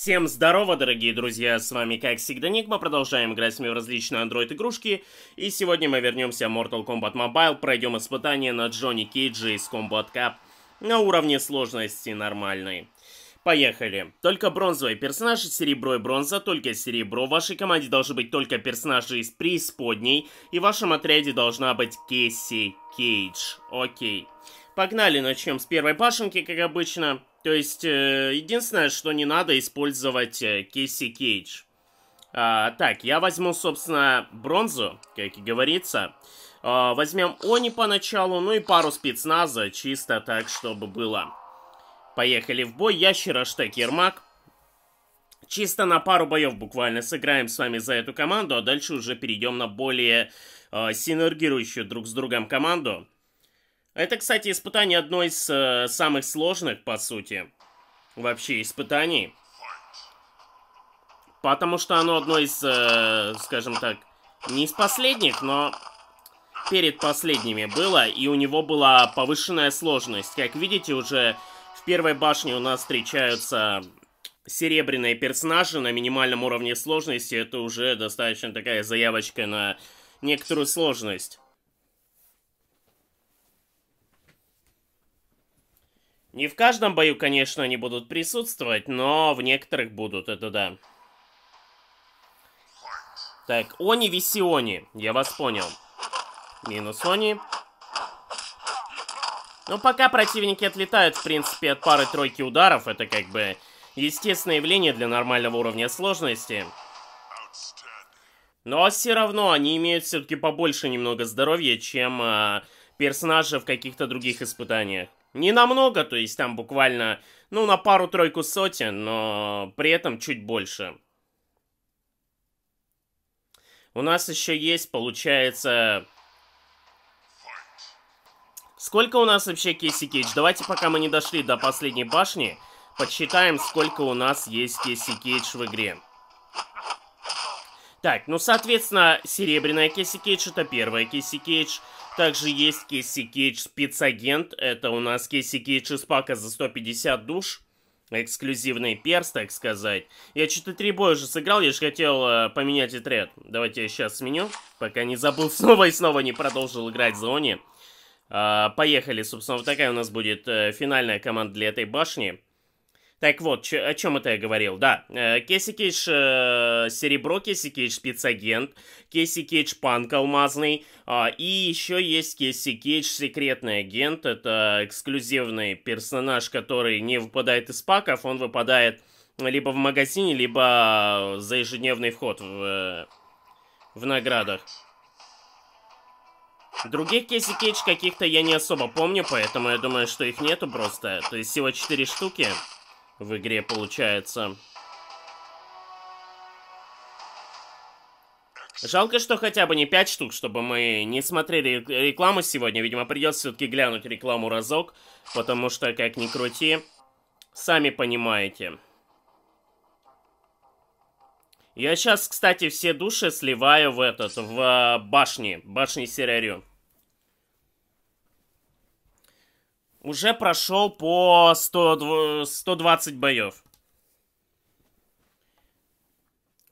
Всем здорово, дорогие друзья, с вами как всегда Ник, мы продолжаем играть с ними в различные Android игрушки, и сегодня мы вернемся в Mortal Kombat Mobile, пройдем испытание на Джонни Кейджа из Combat Cup на уровне сложности нормальной. Поехали. Только бронзовый персонаж, серебро и бронза, только серебро. В вашей команде должны быть только персонажи из преисподней, и в вашем отряде должна быть Кейси Кейдж. Окей. Погнали, начнем с первой башенки, как обычно. То есть, э, единственное, что не надо использовать э, Кейси Кейдж. А, так, я возьму, собственно, бронзу, как и говорится. А, возьмем Они поначалу, ну и пару спецназа, чисто так, чтобы было. Поехали в бой. Ящера, штек, Ермак. Чисто на пару боев буквально сыграем с вами за эту команду, а дальше уже перейдем на более э, синергирующую друг с другом команду. Это, кстати, испытание одно из э, самых сложных, по сути, вообще испытаний. Потому что оно одно из, э, скажем так, не из последних, но перед последними было, и у него была повышенная сложность. Как видите, уже в первой башне у нас встречаются серебряные персонажи на минимальном уровне сложности. Это уже достаточно такая заявочка на некоторую сложность. Не в каждом бою, конечно, они будут присутствовать, но в некоторых будут, это да. Так, Они виси Они, я вас понял. Минус Они. Ну, пока противники отлетают, в принципе, от пары-тройки ударов, это как бы естественное явление для нормального уровня сложности. Но все равно они имеют все-таки побольше немного здоровья, чем э, персонажи в каких-то других испытаниях. Не намного, то есть там буквально, ну, на пару-тройку сотен, но при этом чуть больше. У нас еще есть, получается... Сколько у нас вообще Кейси Кейдж? Давайте, пока мы не дошли до последней башни, подсчитаем, сколько у нас есть Кейси Кейдж в игре. Так, ну, соответственно, серебряная Кейси Кейдж это первая Кейси Кейдж. Также есть Кейси Кейдж спецагент. Это у нас Кейси Кейдж из пака за 150 душ. Эксклюзивный перс, так сказать. Я что-то три боя уже сыграл, я же хотел э, поменять и Давайте я сейчас сменю, пока не забыл снова и снова не продолжил играть в зоне. Э, поехали, собственно, вот такая у нас будет э, финальная команда для этой башни. Так вот, чё, о чем это я говорил? Да, э, Кейси Кейдж э, Серебро, Кейси Кейдж Спецагент, Кейси Кейдж Панк Алмазный, э, и еще есть Кейси Кейдж Секретный Агент, это эксклюзивный персонаж, который не выпадает из паков, он выпадает либо в магазине, либо за ежедневный вход в, э, в наградах. Других Кейси Кейдж каких-то я не особо помню, поэтому я думаю, что их нету просто. То есть всего 4 штуки в игре получается. Жалко, что хотя бы не 5 штук, чтобы мы не смотрели рекламу сегодня. Видимо, придется все-таки глянуть рекламу разок, потому что, как ни крути, сами понимаете. Я сейчас, кстати, все души сливаю в этот, в а, башни, башни Серарю. уже прошел по 100, 120 боев.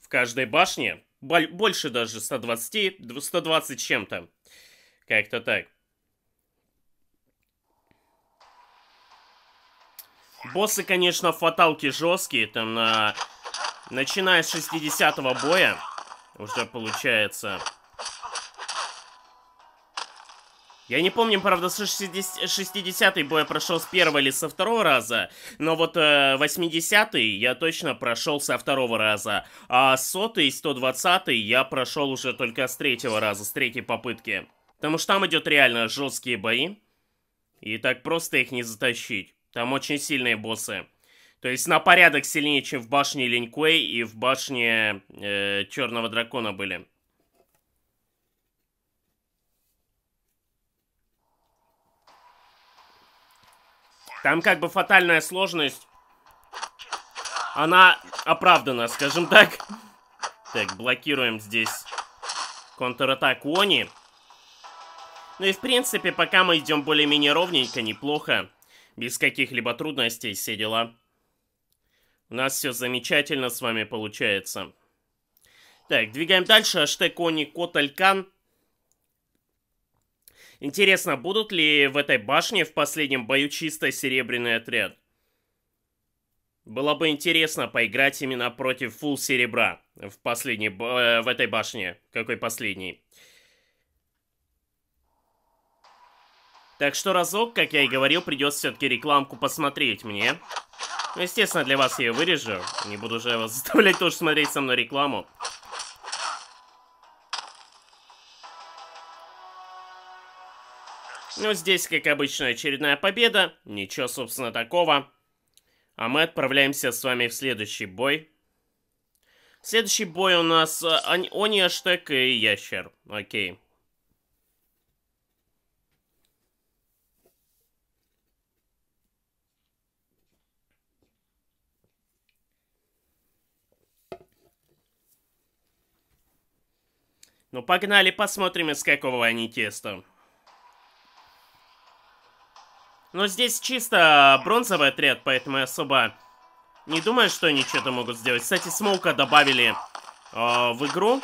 В каждой башне. Больше даже 120, 120 чем-то. Как-то так. Боссы, конечно, фаталки жесткие. Там на... Начиная с 60 боя уже получается я не помню, правда, 60-й бой я прошел с первого или со второго раза, но вот э, 80-й я точно прошел со второго раза, а 100-й и 120-й я прошел уже только с третьего раза, с третьей попытки. Потому что там идет реально жесткие бои, и так просто их не затащить. Там очень сильные боссы. То есть на порядок сильнее, чем в башне Линькуэй и в башне э, Черного Дракона были. Там как бы фатальная сложность. Она оправдана, скажем так. Так, блокируем здесь контратаку Они. Ну и в принципе, пока мы идем более-менее ровненько, неплохо. Без каких-либо трудностей все дела. У нас все замечательно с вами получается. Так, двигаем дальше. Аштек Они Коталькан. Алькан. Интересно, будут ли в этой башне в последнем бою чисто серебряный отряд? Было бы интересно поиграть именно против фул серебра в последней э, в этой башне. Какой последний? Так что разок, как я и говорил, придется все-таки рекламку посмотреть мне. Ну, естественно, для вас я ее вырежу. Не буду же вас заставлять тоже смотреть со мной рекламу. Ну здесь, как обычно, очередная победа. Ничего, собственно, такого. А мы отправляемся с вами в следующий бой. Следующий бой у нас э, они, и Ящер. Окей. Ну, погнали, посмотрим, из какого они теста. Но здесь чисто бронзовый отряд, поэтому я особо не думаю, что они что-то могут сделать. Кстати, смолка добавили э, в игру.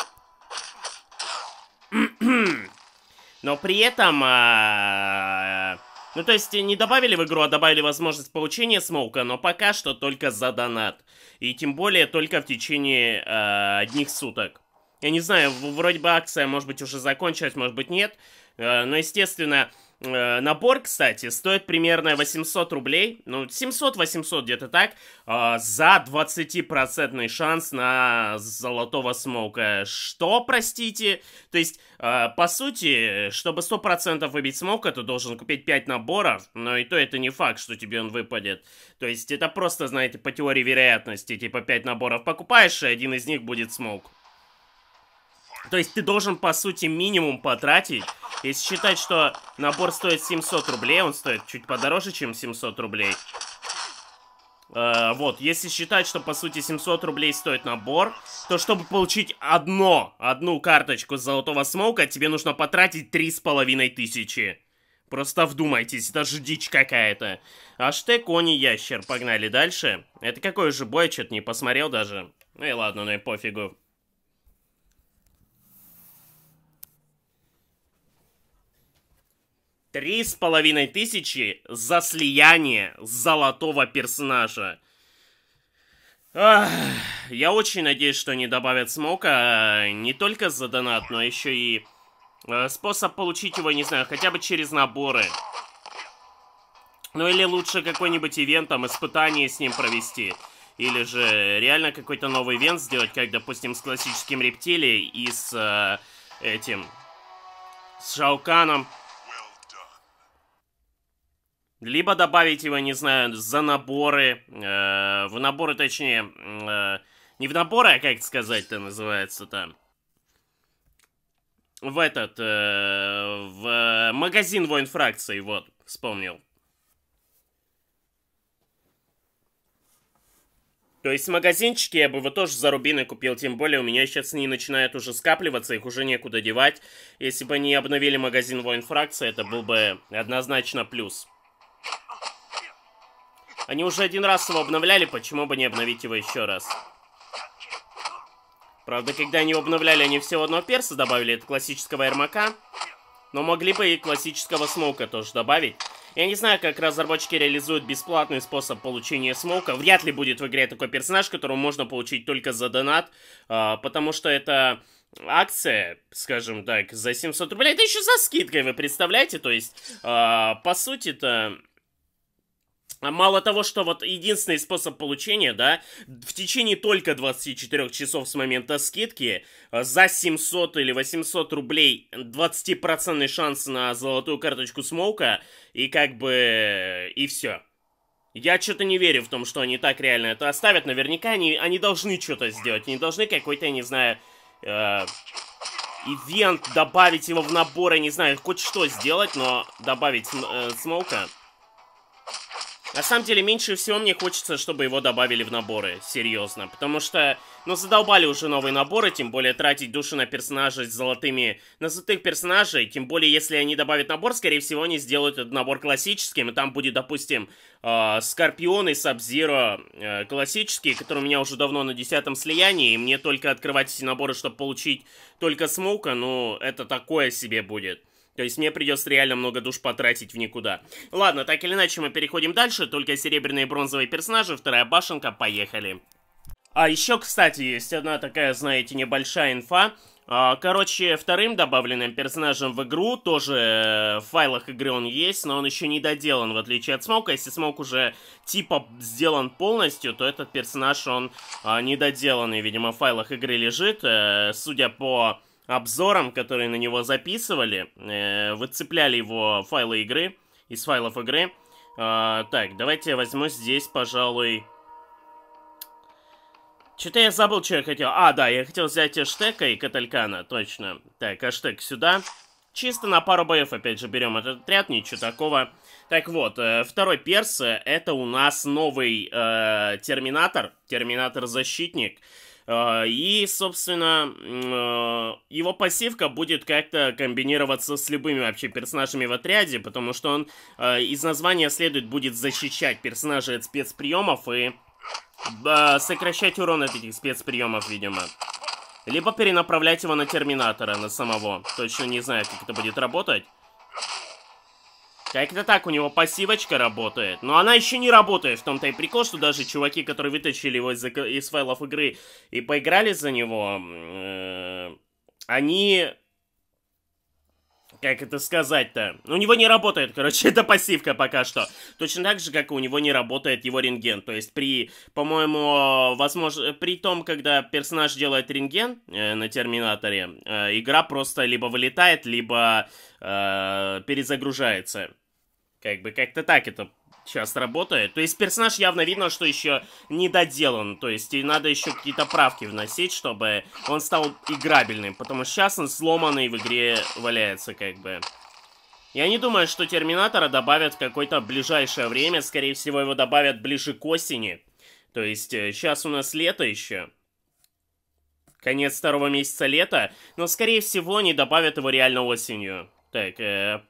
Но при этом... Э, ну, то есть, не добавили в игру, а добавили возможность получения смолка, но пока что только за донат. И тем более только в течение э, одних суток. Я не знаю, вроде бы акция, может быть, уже закончилась, может быть, нет. Э, но, естественно, Э, Набор, кстати, стоит примерно 800 рублей, ну, 700-800 где-то так, э, за 20% процентный шанс на золотого смока. Что, простите? То есть, э, по сути, чтобы 100% выбить смока, ты должен купить 5 наборов, но и то это не факт, что тебе он выпадет. То есть, это просто, знаете, по теории вероятности, типа 5 наборов покупаешь, и один из них будет смок. То есть ты должен, по сути, минимум потратить. Если считать, что набор стоит 700 рублей, он стоит чуть подороже, чем 700 рублей. Э, вот, если считать, что, по сути, 700 рублей стоит набор, то чтобы получить одно, одну карточку золотого смоука, тебе нужно потратить 3500. Просто вдумайтесь, это же дичь какая-то. Аштег, кони ящер. Погнали дальше. Это какой же бой, что-то не посмотрел даже. Ну и ладно, ну и пофигу. Три с половиной тысячи за слияние золотого персонажа. Ах, я очень надеюсь, что они добавят смока а, не только за донат, но еще и а, способ получить его, не знаю, хотя бы через наборы. Ну или лучше какой-нибудь ивент, там, испытание с ним провести. Или же реально какой-то новый ивент сделать, как, допустим, с классическим рептилией и с э, этим... С Шауканом. Либо добавить его, не знаю, за наборы, э, в наборы, точнее, э, не в наборы, а как это сказать-то называется там. В этот, э, в магазин воин фракции, вот, вспомнил. То есть магазинчики я бы вот тоже за рубины купил, тем более у меня сейчас они начинают уже скапливаться, их уже некуда девать. Если бы они обновили магазин воин фракции, это был бы однозначно плюс. Они уже один раз его обновляли, почему бы не обновить его еще раз? Правда, когда они обновляли, они всего одного перса добавили, это классического Эрмака. Но могли бы и классического Смоука тоже добавить. Я не знаю, как разработчики реализуют бесплатный способ получения смоука. Вряд ли будет в игре такой персонаж, которого можно получить только за донат, а, потому что это акция, скажем так, за 700 рублей. Это еще за скидкой, вы представляете? То есть, а, по сути-то... А мало того, что вот единственный способ получения, да, в течение только 24 часов с момента скидки э, за 700 или 800 рублей 20% шанс на золотую карточку Смоука и как бы... Э, и все. Я что-то не верю в том, что они так реально это оставят. Наверняка они, они должны что-то сделать. Они должны какой-то, я не знаю, э, ивент добавить его в набор, я не знаю, хоть что сделать, но добавить э, Смоука... На самом деле, меньше всего мне хочется, чтобы его добавили в наборы, серьезно. Потому что, ну, задолбали уже новые наборы, тем более тратить души на персонажей с золотыми... На золотых персонажей, тем более, если они добавят набор, скорее всего, они сделают этот набор классическим, и там будет, допустим, э, Скорпион и Сабзиро э, классические, которые у меня уже давно на десятом слиянии, и мне только открывать эти наборы, чтобы получить только Смока, ну, это такое себе будет. То есть мне придется реально много душ потратить в никуда. Ладно, так или иначе мы переходим дальше, только серебряные и бронзовые персонажи, вторая башенка, поехали. А еще, кстати, есть одна такая, знаете, небольшая инфа. А, короче, вторым добавленным персонажем в игру, тоже э, в файлах игры он есть, но он еще не доделан, в отличие от Смока. Если Смок уже типа сделан полностью, то этот персонаж, он а, недоделанный, видимо, в файлах игры лежит. Э, судя по обзором, который на него записывали. Э, выцепляли его файлы игры, из файлов игры. Э, так, давайте я возьму здесь, пожалуй... Что-то я забыл, что я хотел. А, да, я хотел взять Эштека и Каталькана, точно. Так, Эштек сюда. Чисто на пару боев, опять же, берем этот отряд, ничего такого. Так вот, э, второй перс, это у нас новый э, Терминатор, Терминатор-защитник. Э, и, собственно, э, его пассивка будет как-то комбинироваться с любыми вообще персонажами в отряде, потому что он э, из названия следует будет защищать персонажей от спецприемов и сокращать урон от этих спецприемов, видимо. Либо перенаправлять его на Терминатора, на самого. Точно не знаю, как это будет работать. Как-то так у него пассивочка работает. Но она еще не работает. В том-то и прикол, что даже чуваки, которые вытащили его из, из файлов игры и поиграли за него, э, они... Как это сказать-то? Ну, у него не работает, короче, это пассивка пока что. Точно так же, как у него не работает его рентген. То есть при, по-моему, возможно, при том, когда персонаж делает рентген э, на Терминаторе, э, игра просто либо вылетает, либо э, перезагружается. Как бы как-то так это сейчас работает. То есть персонаж явно видно, что еще не доделан. То есть и надо еще какие-то правки вносить, чтобы он стал играбельным. Потому что сейчас он сломанный в игре валяется как бы. Я не думаю, что Терминатора добавят в какое-то ближайшее время. Скорее всего, его добавят ближе к осени. То есть сейчас э, у нас лето еще. Конец второго месяца лета. Но, скорее всего, не добавят его реально осенью. Так, э,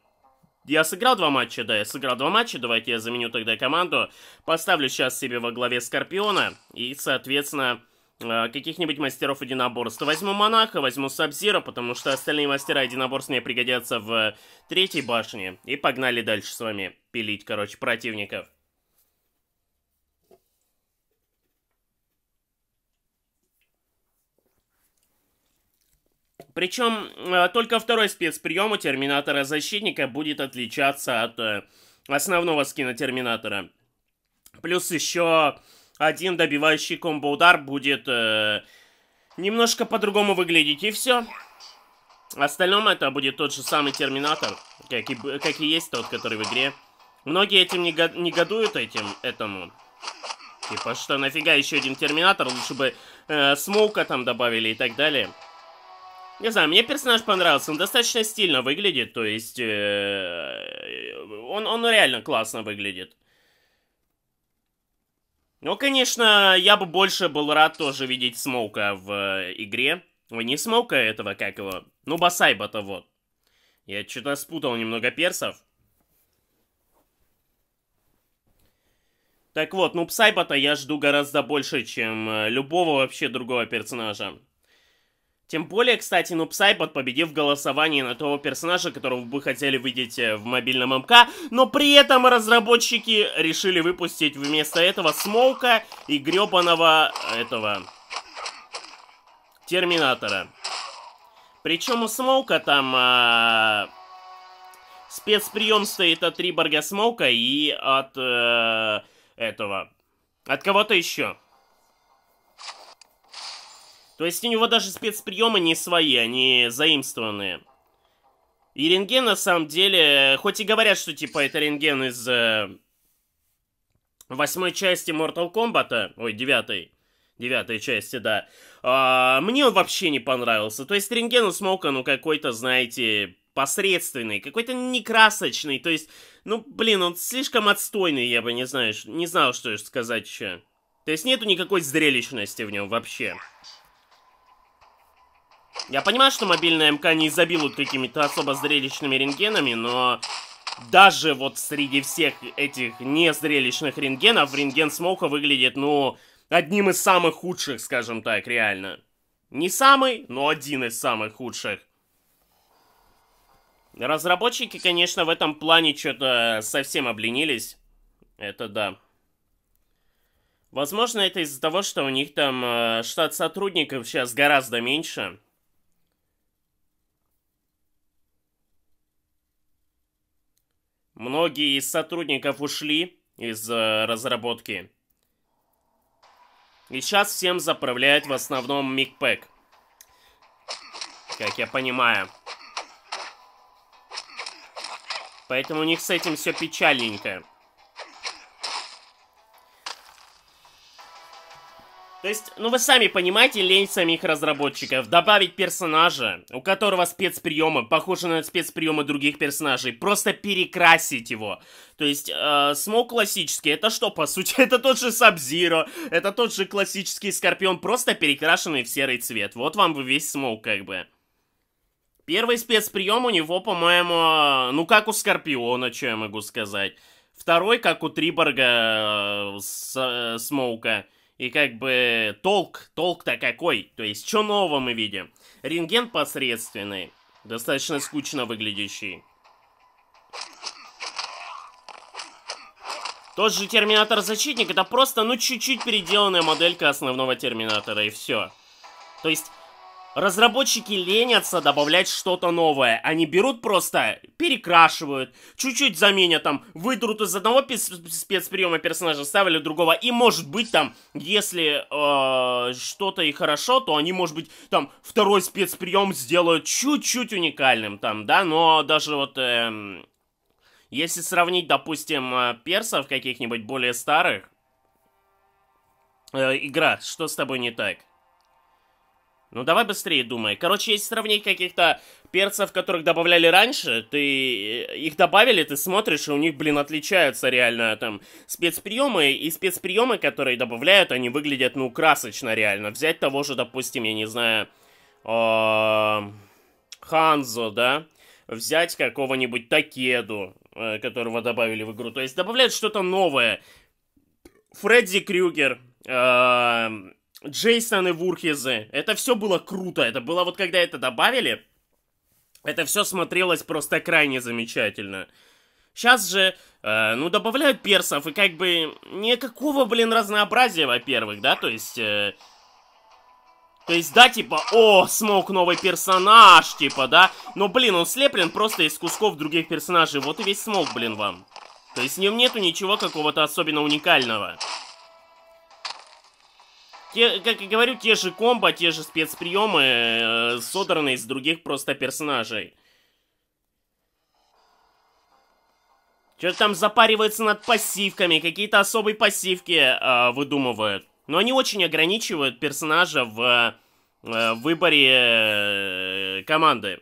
я сыграл два матча, да, я сыграл два матча. Давайте я заменю тогда команду. Поставлю сейчас себе во главе Скорпиона. И, соответственно, э, каких-нибудь мастеров единоборства. Возьму Монаха, возьму Сабзира, потому что остальные мастера единоборств мне пригодятся в третьей башне. И погнали дальше с вами пилить, короче, противников. Причем э, только второй спецприем у Терминатора-защитника будет отличаться от э, основного скина Терминатора. Плюс еще один добивающий комбо-удар будет э, немножко по-другому выглядеть, и все. В остальном это будет тот же самый Терминатор, как и, как и есть тот, который в игре. Многие этим не, не этим, этому. Типа, что нафига еще один Терминатор, лучше бы э, Смоука там добавили и так далее. Не знаю, мне персонаж понравился, он достаточно стильно выглядит, то есть э, он, он реально классно выглядит. Ну, конечно, я бы больше был рад тоже видеть Смоука в э, игре. Ой, не Смоука этого, как его, ну, Басайба-то вот. Я что-то спутал немного персов. Так вот, ну, Псайба-то я жду гораздо больше, чем э, любого вообще другого персонажа. Тем более, кстати, Нупсайбот, победив в голосовании на того персонажа, которого бы хотели видеть э, в мобильном МК, но при этом разработчики решили выпустить вместо этого Смолка и грёбаного э, этого Терминатора. Причем у Смолка там э, а, спецприем стоит от Риборга Смолка и от э, этого, от кого-то еще. То есть у него даже спецприемы не свои, они заимствованные. И рентген, на самом деле, хоть и говорят, что, типа, это рентген из э, восьмой части Mortal Kombat, ой, девятой, девятой части, да, а, мне он вообще не понравился. То есть рентген у Смока, ну, какой-то, знаете, посредственный, какой-то некрасочный, то есть, ну, блин, он слишком отстойный, я бы не знаю, не знал, что сказать еще. То есть нету никакой зрелищности в нем вообще. Я понимаю, что мобильная МК не изобилует какими-то особо зрелищными рентгенами, но даже вот среди всех этих незрелищных рентгенов рентген Смоука выглядит, ну, одним из самых худших, скажем так, реально. Не самый, но один из самых худших. Разработчики, конечно, в этом плане что-то совсем обленились. Это да. Возможно, это из-за того, что у них там э, штат сотрудников сейчас гораздо меньше. многие из сотрудников ушли из э, разработки. И сейчас всем заправляет в основном Микпэк. Как я понимаю. Поэтому у них с этим все печальненько. То есть, ну вы сами понимаете лень самих разработчиков. Добавить персонажа, у которого спецприемы, похожи на спецприемы других персонажей, просто перекрасить его. То есть, э, Смоук классический, это что, по сути? Это тот же Сабзиро, это тот же классический Скорпион, просто перекрашенный в серый цвет. Вот вам весь Смоук, как бы. Первый спецприем у него, по-моему, ну как у Скорпиона, что я могу сказать. Второй, как у Триборга э, с, э, Смоука. Смоука. И как бы толк, толк-то какой? То есть, что нового мы видим? Рентген посредственный, достаточно скучно выглядящий. Тот же Терминатор Защитник, это просто, ну, чуть-чуть переделанная моделька основного Терминатора, и все. То есть, Разработчики ленятся добавлять что-то новое. Они берут просто, перекрашивают, чуть-чуть заменят там, вытрут из одного спецприема персонажа, ставили другого. И может быть там, если э, что-то и хорошо, то они, может быть, там второй спецприем сделают чуть-чуть уникальным там, да, но даже вот... Э, если сравнить, допустим, э, персов каких-нибудь более старых, э, игра, что с тобой не так? Ну давай быстрее думай. Короче, если сравнить каких-то перцев, которых добавляли раньше, ты э, их добавили, ты смотришь, и у них, блин, отличаются реально там спецприемы, и спецприемы, которые добавляют, они выглядят, ну, красочно реально. Взять того же, допустим, я не знаю, а, Ханзо, да? Взять какого-нибудь Такеду, э, которого добавили в игру. То есть добавляют что-то новое. Фредди Крюгер, а, Джейсон и Вурхезе. Это все было круто. Это было вот когда это добавили, это все смотрелось просто крайне замечательно. Сейчас же, э, ну, добавляют персов, и как бы никакого, блин, разнообразия, во-первых, да, то есть... Э, то есть, да, типа, о, смог новый персонаж, типа, да, но, блин, он слеплен просто из кусков других персонажей, вот и весь смог, блин, вам. То есть, в нем нету ничего какого-то особенно уникального. Те, как и говорю, те же комбо, те же спецприемы, э, содраны из других просто персонажей. Что-то там запаривается над пассивками, какие-то особые пассивки э, выдумывают. Но они очень ограничивают персонажа в э, выборе э, команды.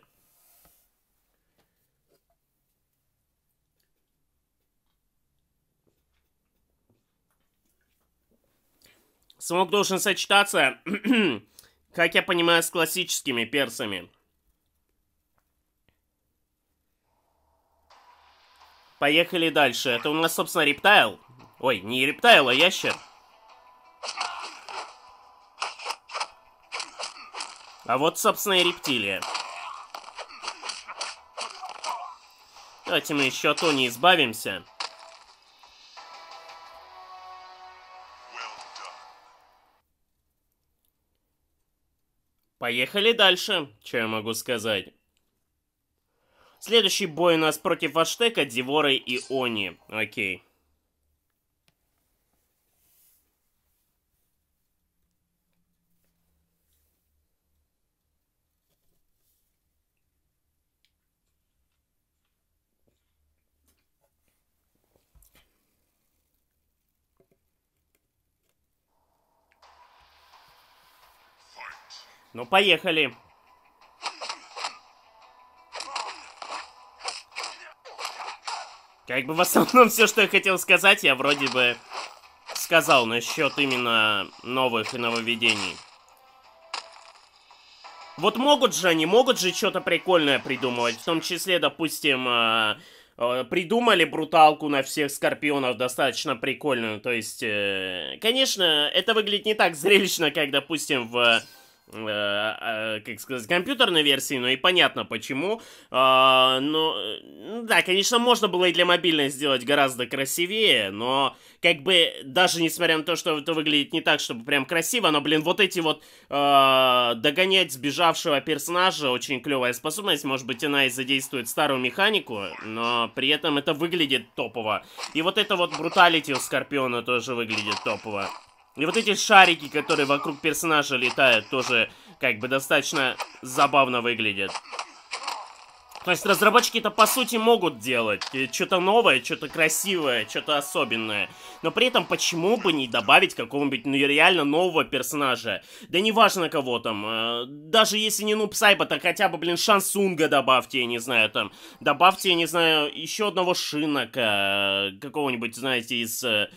Смог должен сочетаться, как я понимаю, с классическими персами. Поехали дальше. Это у нас, собственно, рептайл. Ой, не рептайл, а ящер. А вот, собственно, и рептилия. Давайте мы еще а то не избавимся. Поехали дальше, что я могу сказать. Следующий бой у нас против Аштека, Диворы и Они. Окей. Ну, поехали. Как бы в основном все, что я хотел сказать, я вроде бы сказал насчет именно новых и нововведений. Вот могут же они, могут же что-то прикольное придумывать. В том числе, допустим, э, э, придумали бруталку на всех скорпионов достаточно прикольную. То есть, э, конечно, это выглядит не так зрелищно, как, допустим, в Э, э, как сказать, компьютерной версии, но и понятно почему. А, ну, да, конечно, можно было и для мобильной сделать гораздо красивее, но как бы даже несмотря на то, что это выглядит не так, чтобы прям красиво, но, блин, вот эти вот а, догонять сбежавшего персонажа, очень клевая способность, может быть, она и задействует старую механику, но при этом это выглядит топово. И вот это вот бруталити у Скорпиона тоже выглядит топово. И вот эти шарики, которые вокруг персонажа летают, тоже как бы достаточно забавно выглядят. То есть разработчики-то по сути могут делать что-то новое, что-то красивое, что-то особенное. Но при этом почему бы не добавить какого-нибудь ну, реально нового персонажа? Да неважно кого там. Э, даже если не Нуб Сайба, то хотя бы, блин, Шансунга добавьте, я не знаю, там. Добавьте, я не знаю, еще одного Шинока. Э, какого-нибудь, знаете, из э,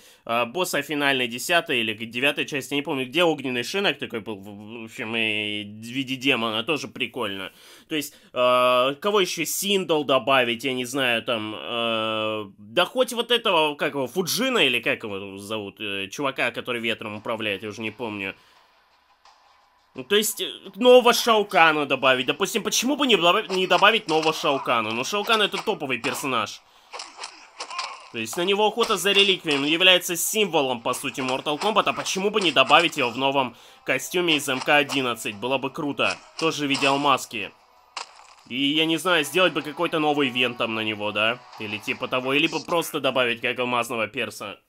босса финальной десятой или девятой части, я не помню, где Огненный Шинок такой был. В общем, и в виде демона тоже прикольно. То есть, кого еще еще Синдл добавить, я не знаю, там, э, да хоть вот этого, как его, Фуджина или как его зовут, э, чувака, который ветром управляет, я уже не помню. Ну, то есть, э, нового Шаукана добавить. Допустим, почему бы не, не добавить нового Шаукана? Ну, Шаукан это топовый персонаж. То есть, на него охота за реликвиями является символом, по сути, Mortal Kombat. А почему бы не добавить его в новом костюме из МК-11? Было бы круто. Тоже в виде алмазки. И, я не знаю, сделать бы какой-то новый вент там на него, да? Или типа того, или бы просто добавить как алмазного перса.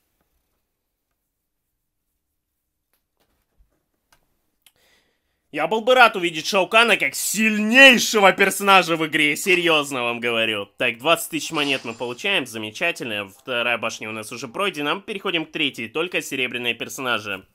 Я был бы рад увидеть Шаукана как сильнейшего персонажа в игре, серьезно вам говорю. Так, 20 тысяч монет мы получаем, замечательно. Вторая башня у нас уже пройдена, переходим к третьей, только серебряные персонажи.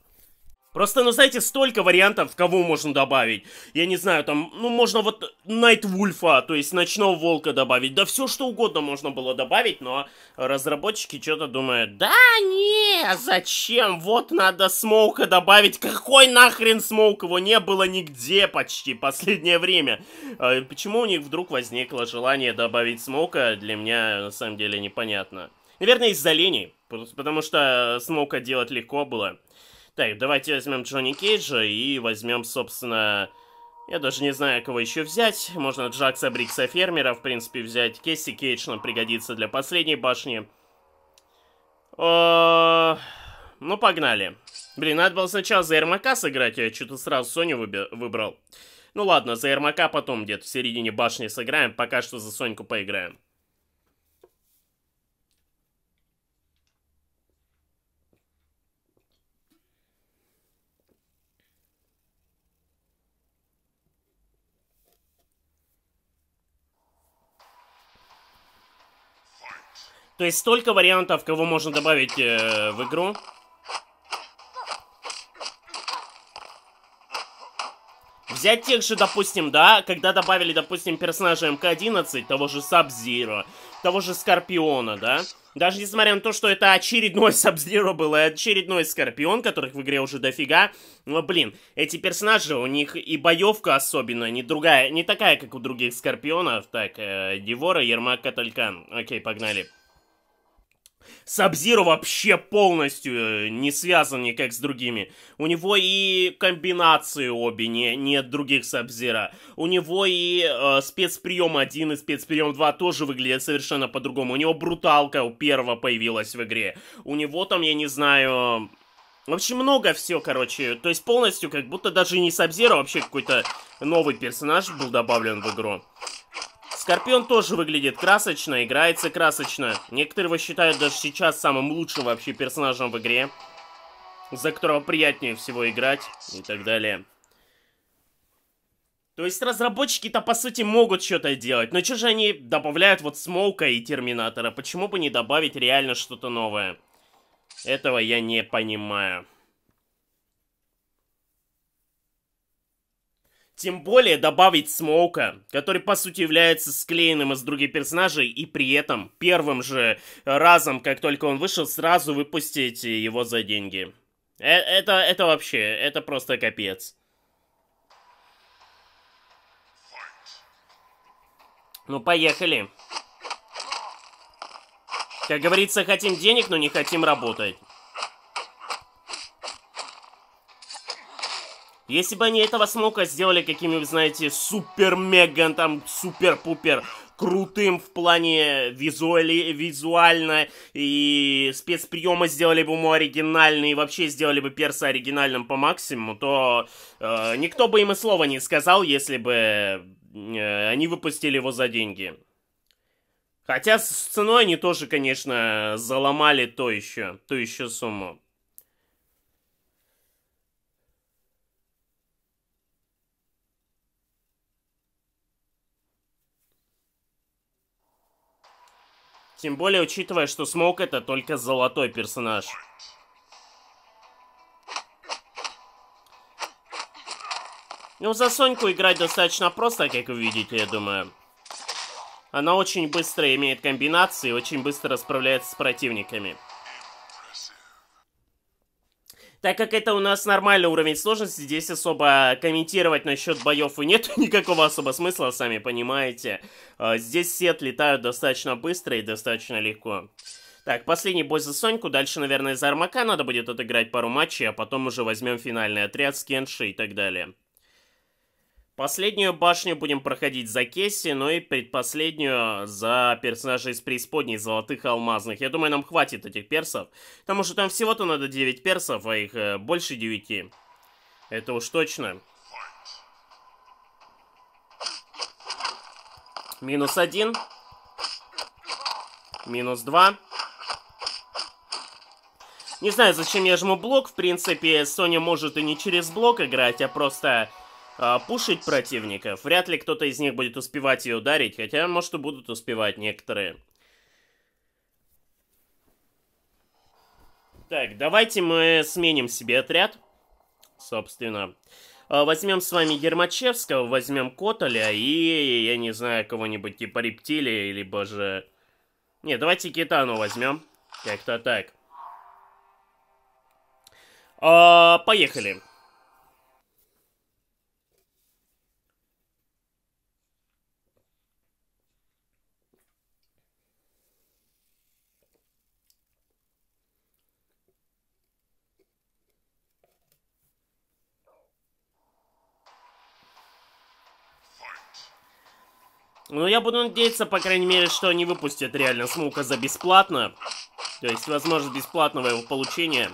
Просто, ну, знаете, столько вариантов, кого можно добавить. Я не знаю, там, ну, можно вот Найт Вульфа, то есть Ночного Волка добавить. Да все что угодно можно было добавить, но разработчики что-то думают. Да не, а зачем? Вот надо Смоука добавить. Какой нахрен Смоук? Его не было нигде почти последнее время. А почему у них вдруг возникло желание добавить Смоука, для меня, на самом деле, непонятно. Наверное, из-за лени, потому что Смоука делать легко было. Так, давайте возьмем Джонни Кейджа и возьмем, собственно... Я даже не знаю, кого еще взять. Можно Джакса, Брикса, Фермера, в принципе, взять. Кесси Кейдж нам пригодится для последней башни. Ну, погнали. Блин, надо было сначала за Ермака сыграть, а я что-то сразу Соню выбрал. Ну ладно, за Ермака потом где-то в середине башни сыграем, пока что за Соньку поиграем. То есть столько вариантов, кого можно добавить э, в игру. Взять тех же, допустим, да, когда добавили, допустим, персонажа МК-11, того же Сабзира, того же Скорпиона, да? Даже несмотря на то, что это очередной Сабзиро был и очередной Скорпион, которых в игре уже дофига, но, блин, эти персонажи, у них и боевка особенно, не другая, не такая, как у других Скорпионов. Так, э, Девора, Ермак, Каталькан. Окей, погнали. Сабзиру вообще полностью э, не связан никак с другими. У него и комбинации обе, не, нет других Сабзира. У него и э, спецприем 1 и спецприем 2 тоже выглядят совершенно по-другому. У него бруталка у первого появилась в игре. У него там, я не знаю... вообще много все, короче. То есть полностью, как будто даже не Сабзира, вообще какой-то новый персонаж был добавлен в игру. Скорпион тоже выглядит красочно, играется красочно. Некоторые его считают даже сейчас самым лучшим вообще персонажем в игре, за которого приятнее всего играть и так далее. То есть разработчики-то по сути могут что-то делать, но что же они добавляют вот Смоука и Терминатора? Почему бы не добавить реально что-то новое? Этого я не понимаю. Тем более добавить Смоука, который по сути является склеенным из других персонажей и при этом первым же разом, как только он вышел, сразу выпустить его за деньги. Э, это, это вообще, это просто капец. Ну, поехали. Как говорится, хотим денег, но не хотим работать. Если бы они этого Снука сделали каким-нибудь, знаете, супер-мега, там, супер-пупер крутым в плане визуали, визуально, и спецприемы сделали бы ему оригинальные, и вообще сделали бы перса оригинальным по максимуму, то э, никто бы им и слова не сказал, если бы э, они выпустили его за деньги. Хотя с ценой они тоже, конечно, заломали то еще, то еще сумму. Тем более, учитывая, что Смоук это только золотой персонаж. Ну, за Соньку играть достаточно просто, как вы видите, я думаю. Она очень быстро имеет комбинации, очень быстро справляется с противниками. Так как это у нас нормальный уровень сложности, здесь особо комментировать насчет боев и нет никакого особо смысла, сами понимаете. А, здесь все отлетают достаточно быстро и достаточно легко. Так, последний бой за Соньку, дальше, наверное, за Армака надо будет отыграть пару матчей, а потом уже возьмем финальный отряд, скенши и так далее. Последнюю башню будем проходить за Кесси, но ну и предпоследнюю за персонажей из преисподней золотых алмазных. Я думаю, нам хватит этих персов, потому что там всего-то надо 9 персов, а их э, больше 9. Это уж точно. Минус один. Минус два. Не знаю, зачем я жму блок. В принципе, Соня может и не через блок играть, а просто а, пушить противников. Вряд ли кто-то из них будет успевать ее ударить, хотя, может, и будут успевать некоторые. Так, давайте мы сменим себе отряд. Собственно. А, возьмем с вами Гермачевского, возьмем Котоля и, я не знаю, кого-нибудь типа Рептилии, либо же... Не, давайте Китану возьмем. Как-то так. А, поехали. Ну, я буду надеяться, по крайней мере, что они выпустят реально Смука за бесплатно. То есть, возможность бесплатного его получения.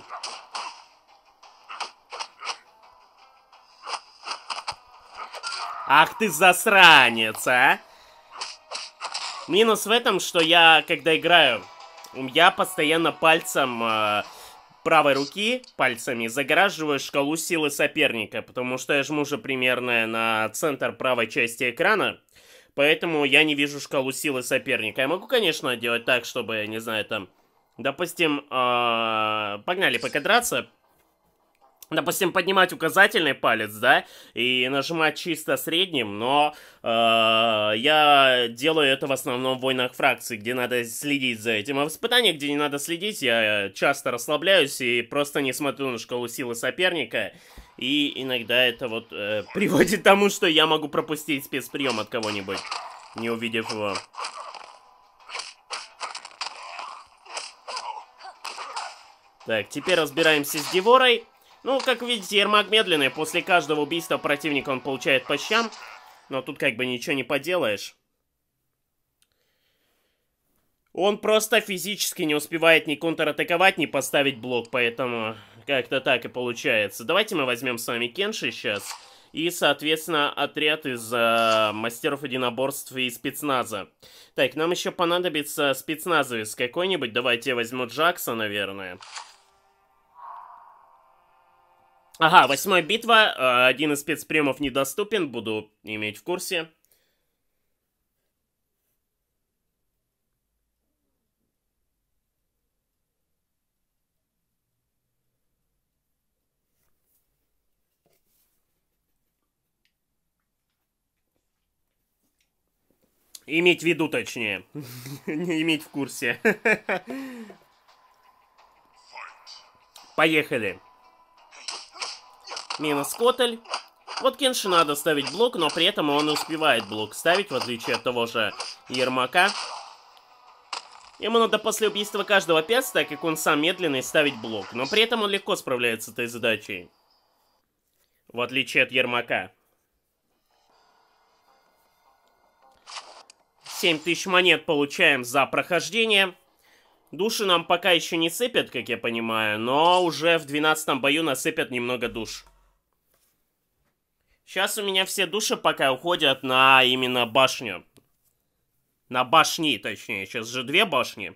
Ах ты засранец, а! Минус в этом, что я, когда играю, я постоянно пальцем э, правой руки, пальцами, загораживаю шкалу силы соперника, потому что я жму же примерно на центр правой части экрана, Поэтому я не вижу шкалу силы соперника. Я могу, конечно, делать так, чтобы, не знаю, там... Допустим, э, погнали покадраться. Допустим, поднимать указательный палец, да, и нажимать чисто средним, но э, я делаю это в основном в войнах фракций, где надо следить за этим. А в испытаниях, где не надо следить, я часто расслабляюсь и просто не смотрю на шкалу силы соперника. И иногда это вот э, приводит к тому, что я могу пропустить спецприем от кого-нибудь, не увидев его. Так, теперь разбираемся с Деворой. Ну, как видите, Ермак медленный. После каждого убийства противника он получает по щам. Но тут как бы ничего не поделаешь. Он просто физически не успевает ни контратаковать, ни поставить блок, поэтому как-то так и получается. Давайте мы возьмем с вами Кенши сейчас. И, соответственно, отряд из э, мастеров единоборств и спецназа. Так, нам еще понадобится спецназовец какой-нибудь. Давайте я возьму Джакса, наверное. Ага, восьмая битва. Э, один из спецпримов недоступен, буду иметь в курсе. Иметь в виду, точнее. Не иметь в курсе. Поехали. Минус котель. Вот Кенши надо ставить блок, но при этом он успевает блок ставить, в отличие от того же Ермака. Ему надо после убийства каждого пятца, так как он сам медленный, ставить блок. Но при этом он легко справляется с этой задачей. В отличие от Ермака. 7000 монет получаем за прохождение. Души нам пока еще не сыпят, как я понимаю, но уже в 12 бою насыпят немного душ. Сейчас у меня все души пока уходят на именно башню. На башни, точнее. Сейчас же две башни.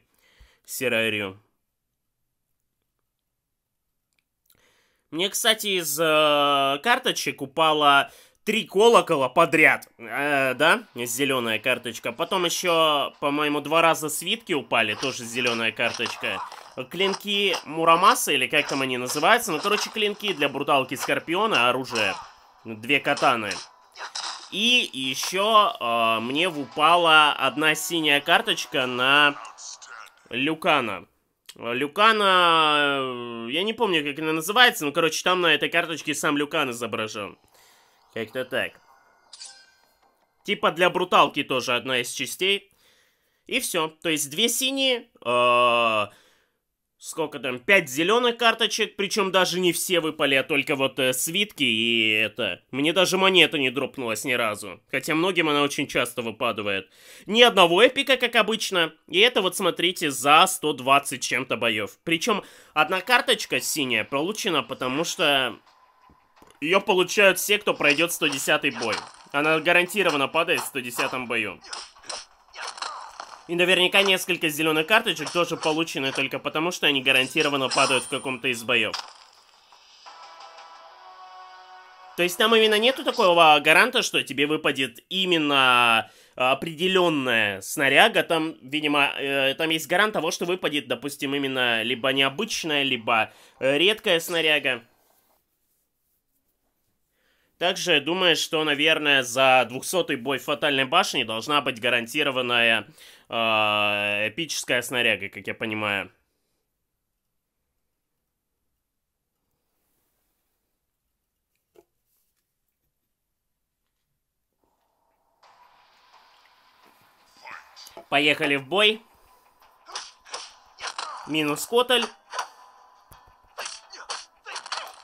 Серарию. Мне, кстати, из э, карточек упала три колокола подряд. Э, да, зеленая карточка. Потом еще, по-моему, два раза свитки упали, тоже зеленая карточка. Клинки Мурамаса, или как там они называются. Ну, короче, клинки для бруталки Скорпиона, оружие. Две катаны. И еще э, мне упала одна синяя карточка на Люкана. Люкана, э, я не помню, как она называется, но, короче, там на этой карточке сам Люкан изображен. Как-то так. Типа для бруталки тоже одна из частей. И все. То есть две синие, э, сколько там, пять зеленых карточек, причем даже не все выпали, а только вот э, свитки и это. Мне даже монета не дропнулась ни разу. Хотя многим она очень часто выпадывает. Ни одного эпика, как обычно. И это вот, смотрите, за 120 чем-то боев. Причем одна карточка синяя получена, потому что ее получают все, кто пройдет 110 бой. Она гарантированно падает в 110 бою. И наверняка несколько зеленых карточек тоже получены только потому, что они гарантированно падают в каком-то из боев. То есть там именно нету такого гаранта, что тебе выпадет именно а, определенная снаряга. Там, видимо, э, там есть гарант того, что выпадет, допустим, именно либо необычная, либо э, редкая снаряга. Также думает, что, наверное, за 200-й бой Фатальной Башни должна быть гарантированная э, эпическая снаряга, как я понимаю. Поехали в бой. Минус Котель.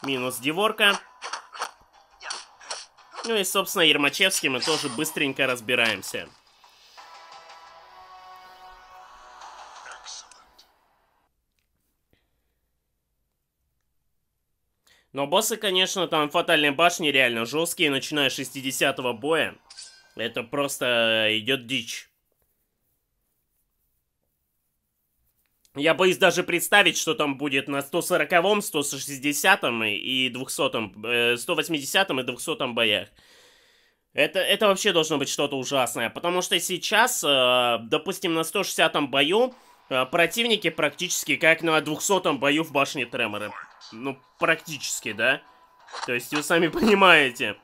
Минус Диворка. Ну и, собственно, Ермачевский мы тоже быстренько разбираемся. Но боссы, конечно, там фатальные башни реально жесткие, начиная с 60-го боя. Это просто э, идет дичь. Я боюсь даже представить, что там будет на 140-м, 160-м и 200-м, 180-м и 200-м э, боях. Это, это вообще должно быть что-то ужасное, потому что сейчас, э, допустим, на 160-м бою э, противники практически как на 200-м бою в башне Тремора. Ну, практически, да? То есть вы сами понимаете,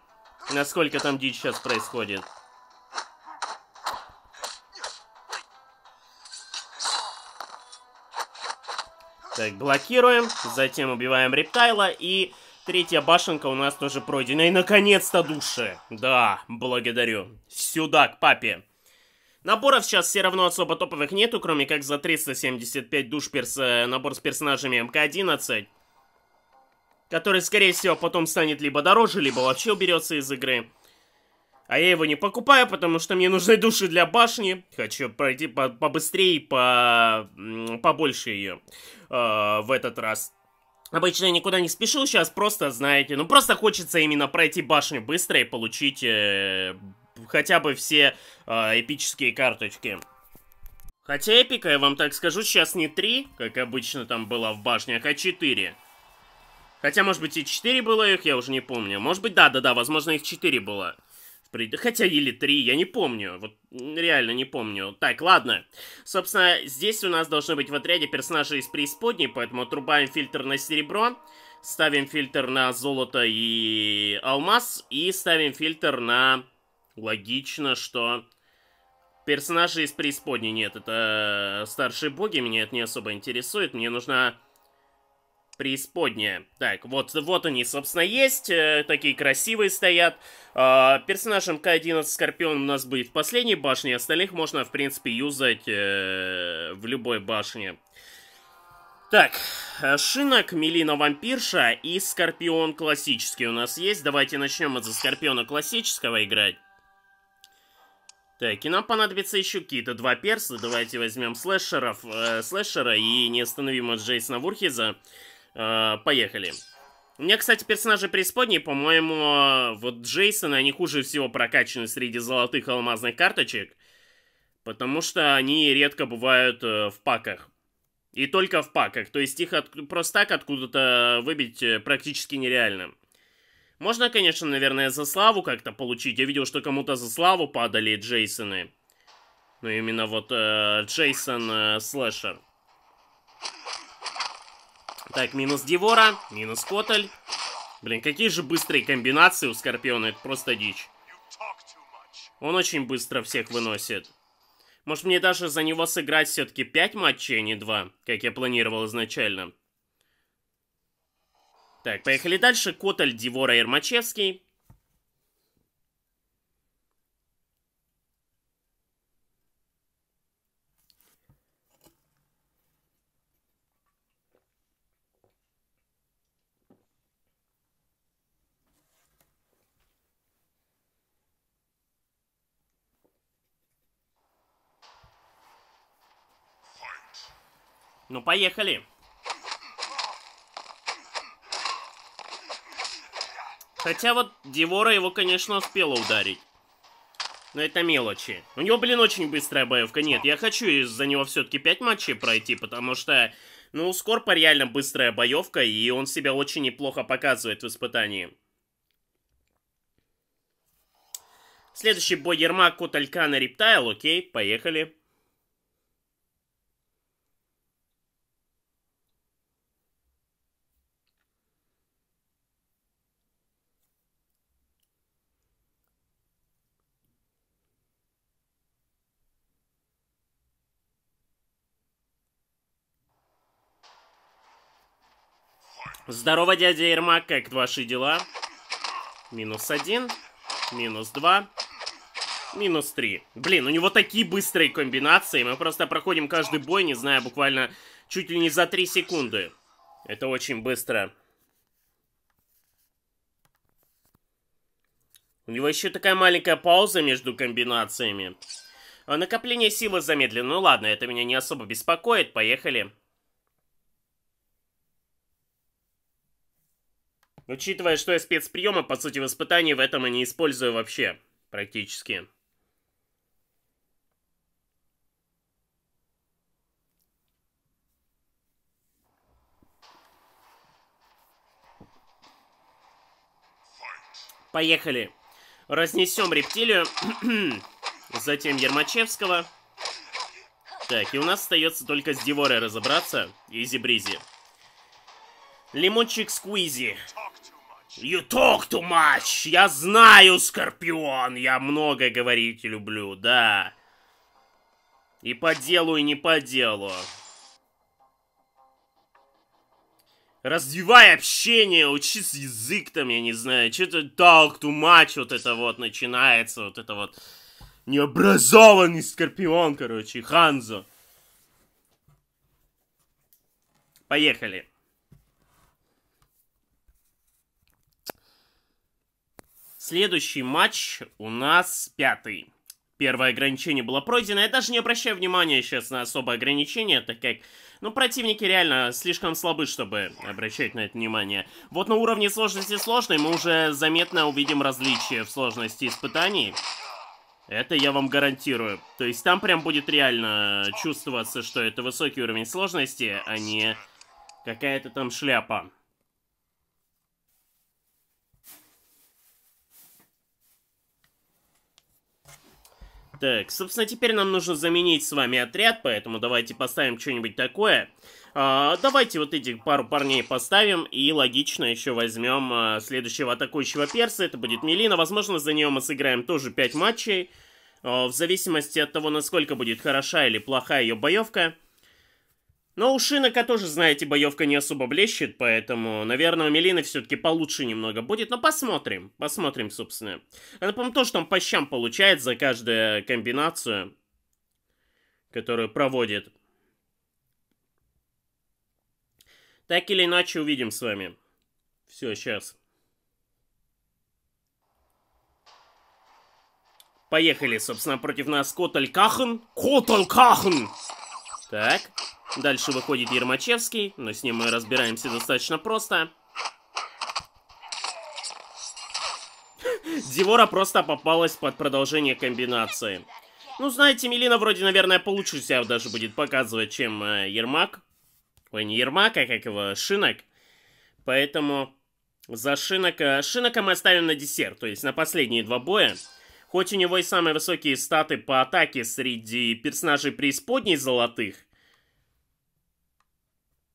насколько там дичь сейчас происходит. Так, блокируем, затем убиваем рептайла и... Третья башенка у нас тоже пройдена. И, наконец-то, души. Да, благодарю. Сюда, к папе. Наборов сейчас все равно особо топовых нету, кроме как за 375 душ перс... Э, набор с персонажами МК-11. Который, скорее всего, потом станет либо дороже, либо вообще уберется из игры. А я его не покупаю, потому что мне нужны души для башни. Хочу пройти по побыстрее, по побольше ее э, в этот раз. Обычно я никуда не спешил, сейчас просто, знаете, ну просто хочется именно пройти башню быстро и получить э, хотя бы все э, эпические карточки. Хотя эпика, я вам так скажу, сейчас не 3, как обычно там было в башнях, а 4. Хотя, может быть, и 4 было их, я уже не помню. Может быть, да-да-да, возможно, их 4 было. Прид... Хотя или три, я не помню. Вот реально не помню. Так, ладно. Собственно, здесь у нас должны быть в отряде персонажи из преисподней, поэтому отрубаем фильтр на серебро, ставим фильтр на золото и алмаз, и ставим фильтр на... Логично, что... Персонажи из преисподней нет, это э, старшие боги, меня это не особо интересует. Мне нужна преисподняя. Так, вот, вот они, собственно, есть. Э, такие красивые стоят. Э, персонаж МК-11 Скорпион у нас будет в последней башне. Остальных можно, в принципе, юзать э, в любой башне. Так, э, Шинок, Мелина Вампирша и Скорпион классический у нас есть. Давайте начнем из-за Скорпиона классического играть. Так, и нам понадобится еще какие-то два перса. Давайте возьмем слэшеров, э, слэшера и неостановимого Джейсона Вурхиза. Э, поехали. У меня, кстати, персонажи преисподней, по-моему, э, вот Джейсона, они хуже всего прокачаны среди золотых алмазных карточек, потому что они редко бывают э, в паках. И только в паках, то есть их от... просто так откуда-то выбить э, практически нереально. Можно, конечно, наверное, за славу как-то получить. Я видел, что кому-то за славу падали Джейсоны. Ну, именно вот э, Джейсон э, Слэшер. Так, минус Дивора, минус Котель. Блин, какие же быстрые комбинации у Скорпиона, это просто дичь. Он очень быстро всех выносит. Может мне даже за него сыграть все-таки 5 матчей, а не 2, как я планировал изначально. Так, поехали дальше. Котель, Дивора, Ермачевский. Ну, поехали. Хотя вот Девора его, конечно, успела ударить. Но это мелочи. У него, блин, очень быстрая боевка. Нет, я хочу из-за него все-таки 5 матчей пройти, потому что, ну, у Скорпа реально быстрая боевка, и он себя очень неплохо показывает в испытании. Следующий бой Ермак, Кот, Алькана, Рептайл. Окей, поехали. Здорово, дядя Ермак, как ваши дела? Минус один, минус два, минус три. Блин, у него такие быстрые комбинации, мы просто проходим каждый бой, не знаю, буквально чуть ли не за три секунды. Это очень быстро. У него еще такая маленькая пауза между комбинациями. Накопление силы замедлено. Ну ладно, это меня не особо беспокоит. Поехали. Учитывая, что я спецприема, по сути, в испытании в этом и не использую вообще. Практически. Поехали. Разнесем рептилию. Затем Ермачевского. Так, и у нас остается только с Диворой разобраться. Изи-бризи. Лимончик Сквизи. You talk too much. Я знаю, Скорпион. Я много говорить люблю, да. И по делу, и не по делу. Развивай общение, учись язык там, я не знаю. Что-то talk too much вот это вот начинается. Вот это вот необразованный Скорпион, короче, Ханзо. Поехали. Следующий матч у нас пятый. Первое ограничение было пройдено. Я даже не обращаю внимания сейчас на особое ограничение, так как, ну, противники реально слишком слабы, чтобы обращать на это внимание. Вот на уровне сложности сложной мы уже заметно увидим различия в сложности испытаний. Это я вам гарантирую. То есть там прям будет реально чувствоваться, что это высокий уровень сложности, а не какая-то там шляпа. Так, собственно, теперь нам нужно заменить с вами отряд, поэтому давайте поставим что-нибудь такое. А, давайте вот этих пару парней поставим и логично еще возьмем а, следующего атакующего перса. Это будет Мелина. Возможно, за нее мы сыграем тоже 5 матчей. А, в зависимости от того, насколько будет хороша или плоха ее боевка. Но у Шинока тоже, знаете, боевка не особо блещет, поэтому, наверное, у Мелины все-таки получше немного будет. Но посмотрим, посмотрим, собственно. Она, по-моему, тоже там по щам получает за каждую комбинацию, которую проводит. Так или иначе, увидим с вами. Все, сейчас. Поехали, собственно, против нас Коталькахен. Коталькахен! Так. Дальше выходит Ермачевский, но с ним мы разбираемся достаточно просто. Дивора просто попалась под продолжение комбинации. Ну, знаете, Милина вроде, наверное, получше себя даже будет показывать, чем э, Ермак. Ой, не Ермак, а как его, Шинок. Поэтому за Шинока... Шинока мы оставим на десерт, то есть на последние два боя. Хоть у него и самые высокие статы по атаке среди персонажей преисподней золотых,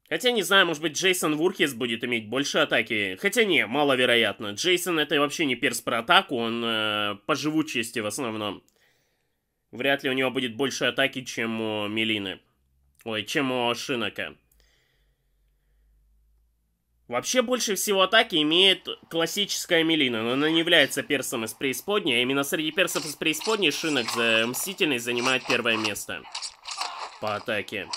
Хотя, не знаю, может быть, Джейсон Вурхис будет иметь больше атаки. Хотя не, маловероятно. Джейсон это вообще не перс про атаку, он э, по живучести в основном. Вряд ли у него будет больше атаки, чем у Мелины. Ой, чем у Шинока. Вообще больше всего атаки имеет классическая Мелина, но она не является персом из преисподней, а именно среди персов из преисподней Шинок за Мстительный занимает первое место по атаке.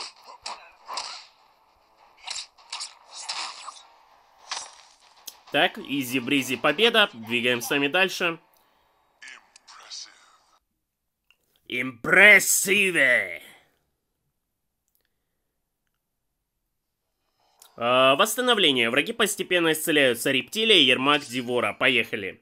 Так, изи-бризи победа. Двигаем с вами дальше. Импрессиве! Э, а, восстановление. Враги постепенно исцеляются. Рептилия, Ермак, Дивора. Поехали.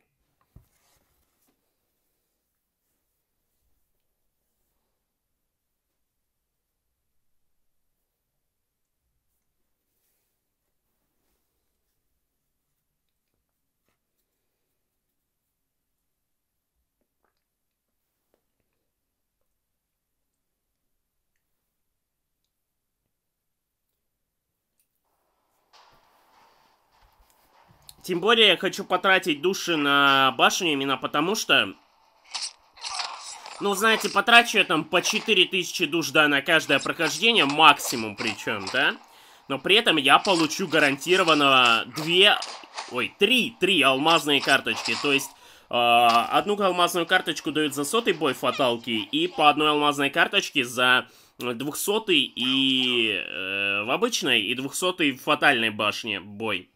Тем более я хочу потратить души на башню именно потому что... Ну, знаете, потрачу я там по 4000 душ, да, на каждое прохождение, максимум причем, да? Но при этом я получу гарантированно две... Ой, три, три алмазные карточки, то есть... Э, одну алмазную карточку дают за сотый бой фаталки и по одной алмазной карточке за двухсотый и э, в обычной и двухсотый в фатальной башне бой.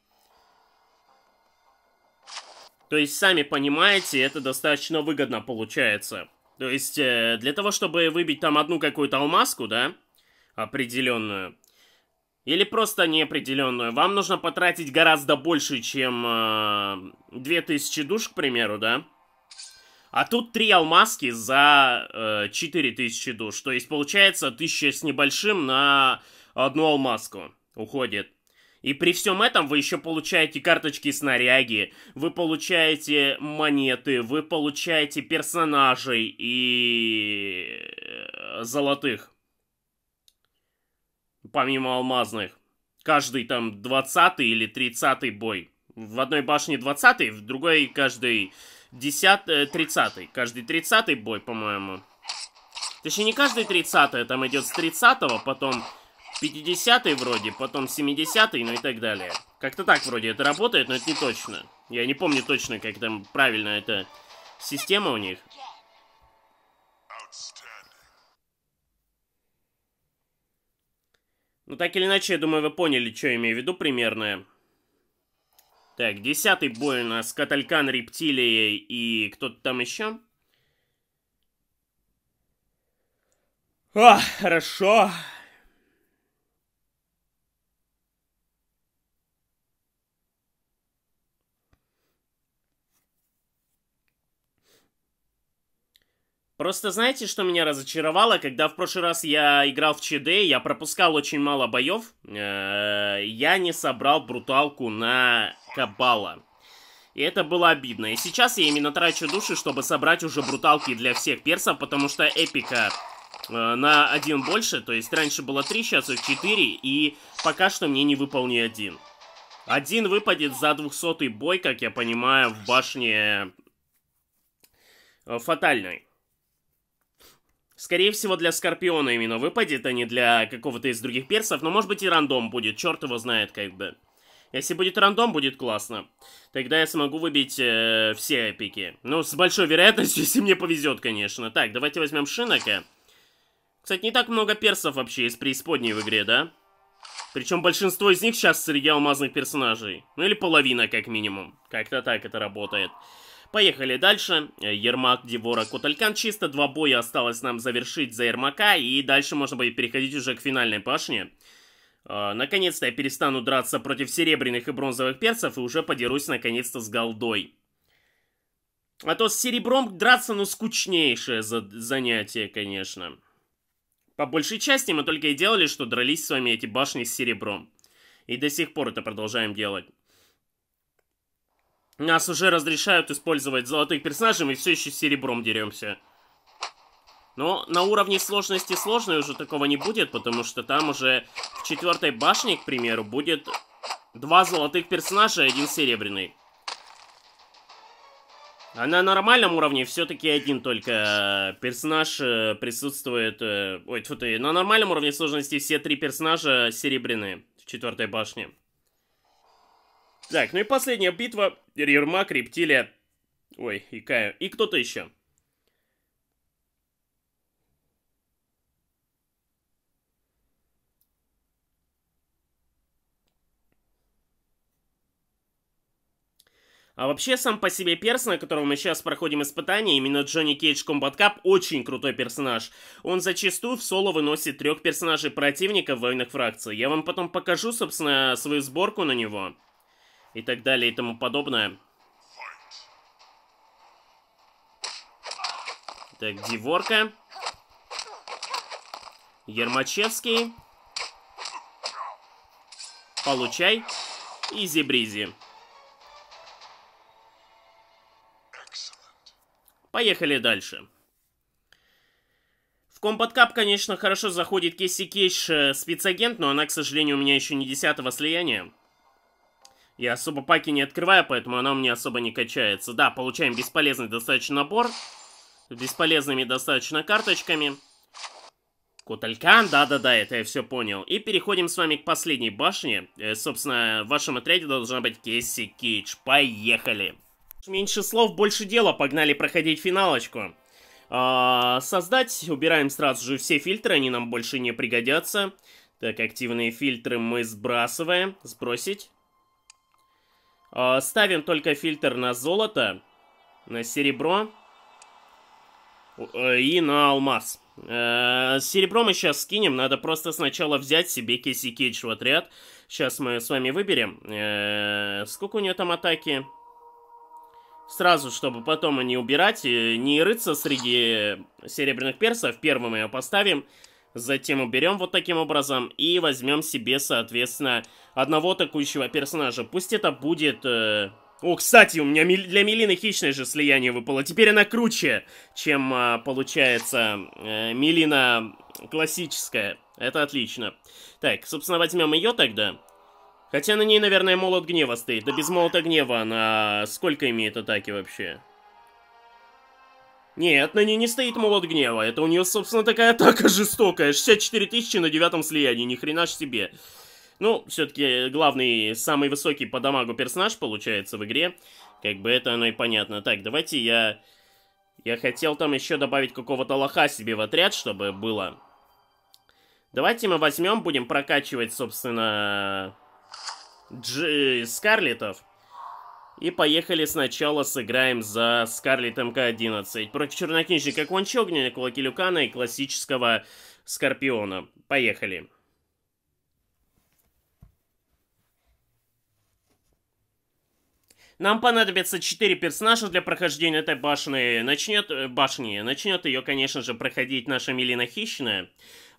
То есть, сами понимаете, это достаточно выгодно получается. То есть, э, для того, чтобы выбить там одну какую-то алмазку, да, определенную, или просто неопределенную, вам нужно потратить гораздо больше, чем э, 2000 душ, к примеру, да? А тут три алмазки за э, 4000 душ. То есть, получается, 1000 с небольшим на одну алмазку уходит. И при всем этом вы еще получаете карточки снаряги, вы получаете монеты, вы получаете персонажей и э, золотых. Помимо алмазных. Каждый там 20 или 30 бой. В одной башне 20, в другой каждый 10, 30. Э, каждый 30 бой, по-моему. Точнее, не каждый 30 а там идет с 30 потом 50 вроде, потом 70 ну и так далее. Как-то так вроде это работает, но это не точно. Я не помню точно, как там правильно эта система у них. Ну так или иначе, я думаю, вы поняли, что я имею в виду примерно. Так, десятый бой у нас Каталькан, Рептилия и кто-то там еще. О, а, хорошо. Просто знаете, что меня разочаровало, когда в прошлый раз я играл в ЧД, я пропускал очень мало боев, э, я не собрал бруталку на Кабала. И это было обидно. И сейчас я именно трачу души, чтобы собрать уже бруталки для всех персов, потому что эпика э, на один больше. То есть раньше было три, сейчас их четыре. И пока что мне не выполни один. Один выпадет за двухсотый бой, как я понимаю, в башне э, фатальной. Скорее всего, для Скорпиона именно выпадет, а не для какого-то из других персов. Но, может быть, и рандом будет. Черт его знает, как бы. Если будет рандом, будет классно. Тогда я смогу выбить э, все эпики. Ну, с большой вероятностью, если мне повезет, конечно. Так, давайте возьмем Шинока. Кстати, не так много персов вообще из преисподней в игре, да? Причем большинство из них сейчас среди алмазных персонажей. Ну или половина, как минимум. Как-то так это работает. Поехали дальше. Ермак, Девора, Коталькан. Чисто два боя осталось нам завершить за Ермака. И дальше можно будет переходить уже к финальной башне. Э, а, наконец-то я перестану драться против серебряных и бронзовых перцев. И уже подерусь наконец-то с голдой. А то с серебром драться, ну, скучнейшее за занятие, конечно. По большей части мы только и делали, что дрались с вами эти башни с серебром. И до сих пор это продолжаем делать. Нас уже разрешают использовать золотых персонажей, мы все еще серебром деремся. Но на уровне сложности сложной уже такого не будет, потому что там уже в четвертой башне, к примеру, будет два золотых персонажа и один серебряный. А на нормальном уровне все-таки один только э, персонаж э, присутствует... Э, ой, тьфу ты, на нормальном уровне сложности все три персонажа серебряные в четвертой башне. Так, ну и последняя битва. Рирмак, Рептилия. Ой, и Икаю. И кто-то еще. А вообще, сам по себе перс, на которого мы сейчас проходим испытание, именно Джонни Кейдж Комбат Кап, очень крутой персонаж. Он зачастую в соло выносит трех персонажей противника в военных фракций. Я вам потом покажу, собственно, свою сборку на него и так далее и тому подобное. Так, Диворка. Ермачевский. Получай. Изи-бризи. Поехали дальше. В кап, конечно, хорошо заходит Кесси Кейш э, спецагент, но она, к сожалению, у меня еще не десятого слияния. Я особо паки не открываю, поэтому она у меня особо не качается. Да, получаем бесполезный достаточно набор. Бесполезными достаточно карточками. Куталькан, да-да-да, это я все понял. И переходим с вами к последней башне. Э, собственно, в вашем отряде должна быть Кесси Кидж. Поехали! Меньше слов, больше дела. Погнали проходить финалочку. А, создать. Убираем сразу же все фильтры, они нам больше не пригодятся. Так, активные фильтры мы сбрасываем. Сбросить. А, ставим только фильтр на золото, на серебро э, и на алмаз. Э, серебро мы сейчас скинем, надо просто сначала взять себе Кейси Кейдж в отряд. Сейчас мы с вами выберем. Э, сколько у нее там атаки? Сразу, чтобы потом не убирать, не рыться среди серебряных персов. Первым ее поставим. Поставим. Затем уберем вот таким образом и возьмем себе, соответственно, одного атакующего персонажа. Пусть это будет... Э... О, кстати, у меня для Мелины хищное же слияние выпало. Теперь она круче, чем, э, получается, э, Мелина классическая. Это отлично. Так, собственно, возьмем ее тогда. Хотя на ней, наверное, молот гнева стоит. Да без молота гнева она сколько имеет атаки вообще? Нет, на ней не стоит молот гнева. Это у нее, собственно, такая атака жестокая. 64 тысячи на девятом слиянии, ни хрена ж себе. Ну, все-таки э, главный, самый высокий по дамагу персонаж получается в игре. Как бы это оно и понятно. Так, давайте я... Я хотел там еще добавить какого-то лоха себе в отряд, чтобы было. Давайте мы возьмем, будем прокачивать, собственно, Дж... Э, Скарлетов. И поехали сначала сыграем за Скарлет МК-11. Против Чернокнижника Кванчи, Огненной Кулаки Люкана и классического Скорпиона. Поехали. Нам понадобится 4 персонажа для прохождения этой башни. Начнет, э, башни. Начнет ее, конечно же, проходить наша Милина Хищная.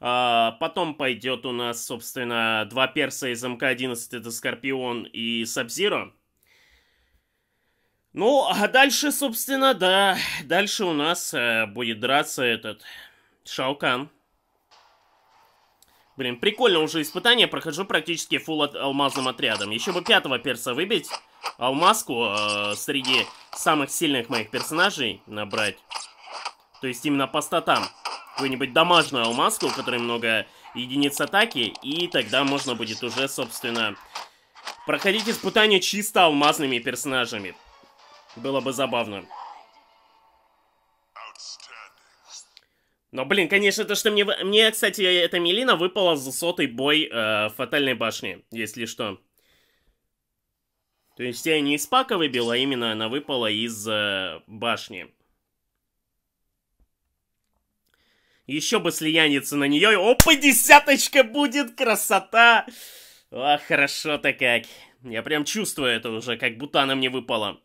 А, потом пойдет у нас, собственно, два перса из МК-11, это Скорпион и Сабзиро. Ну, а дальше, собственно, да, дальше у нас э, будет драться этот Шаукан. Блин, прикольно уже испытание, прохожу практически фул от алмазным отрядом. Еще бы пятого перса выбить, алмазку э, среди самых сильных моих персонажей набрать. То есть именно по статам. Какую-нибудь дамажную алмазку, у которой много единиц атаки, и тогда можно будет уже, собственно, проходить испытание чисто алмазными персонажами. Было бы забавно. Но, блин, конечно, то, что мне... Мне, кстати, эта Мелина выпала за сотый бой э, Фатальной башни, если что. То есть я не из пака выбила, а именно она выпала из э, башни. Еще бы слияниться на нее. Опа, десяточка будет, красота! О, хорошо-то как. Я прям чувствую это уже, как будто она мне выпала.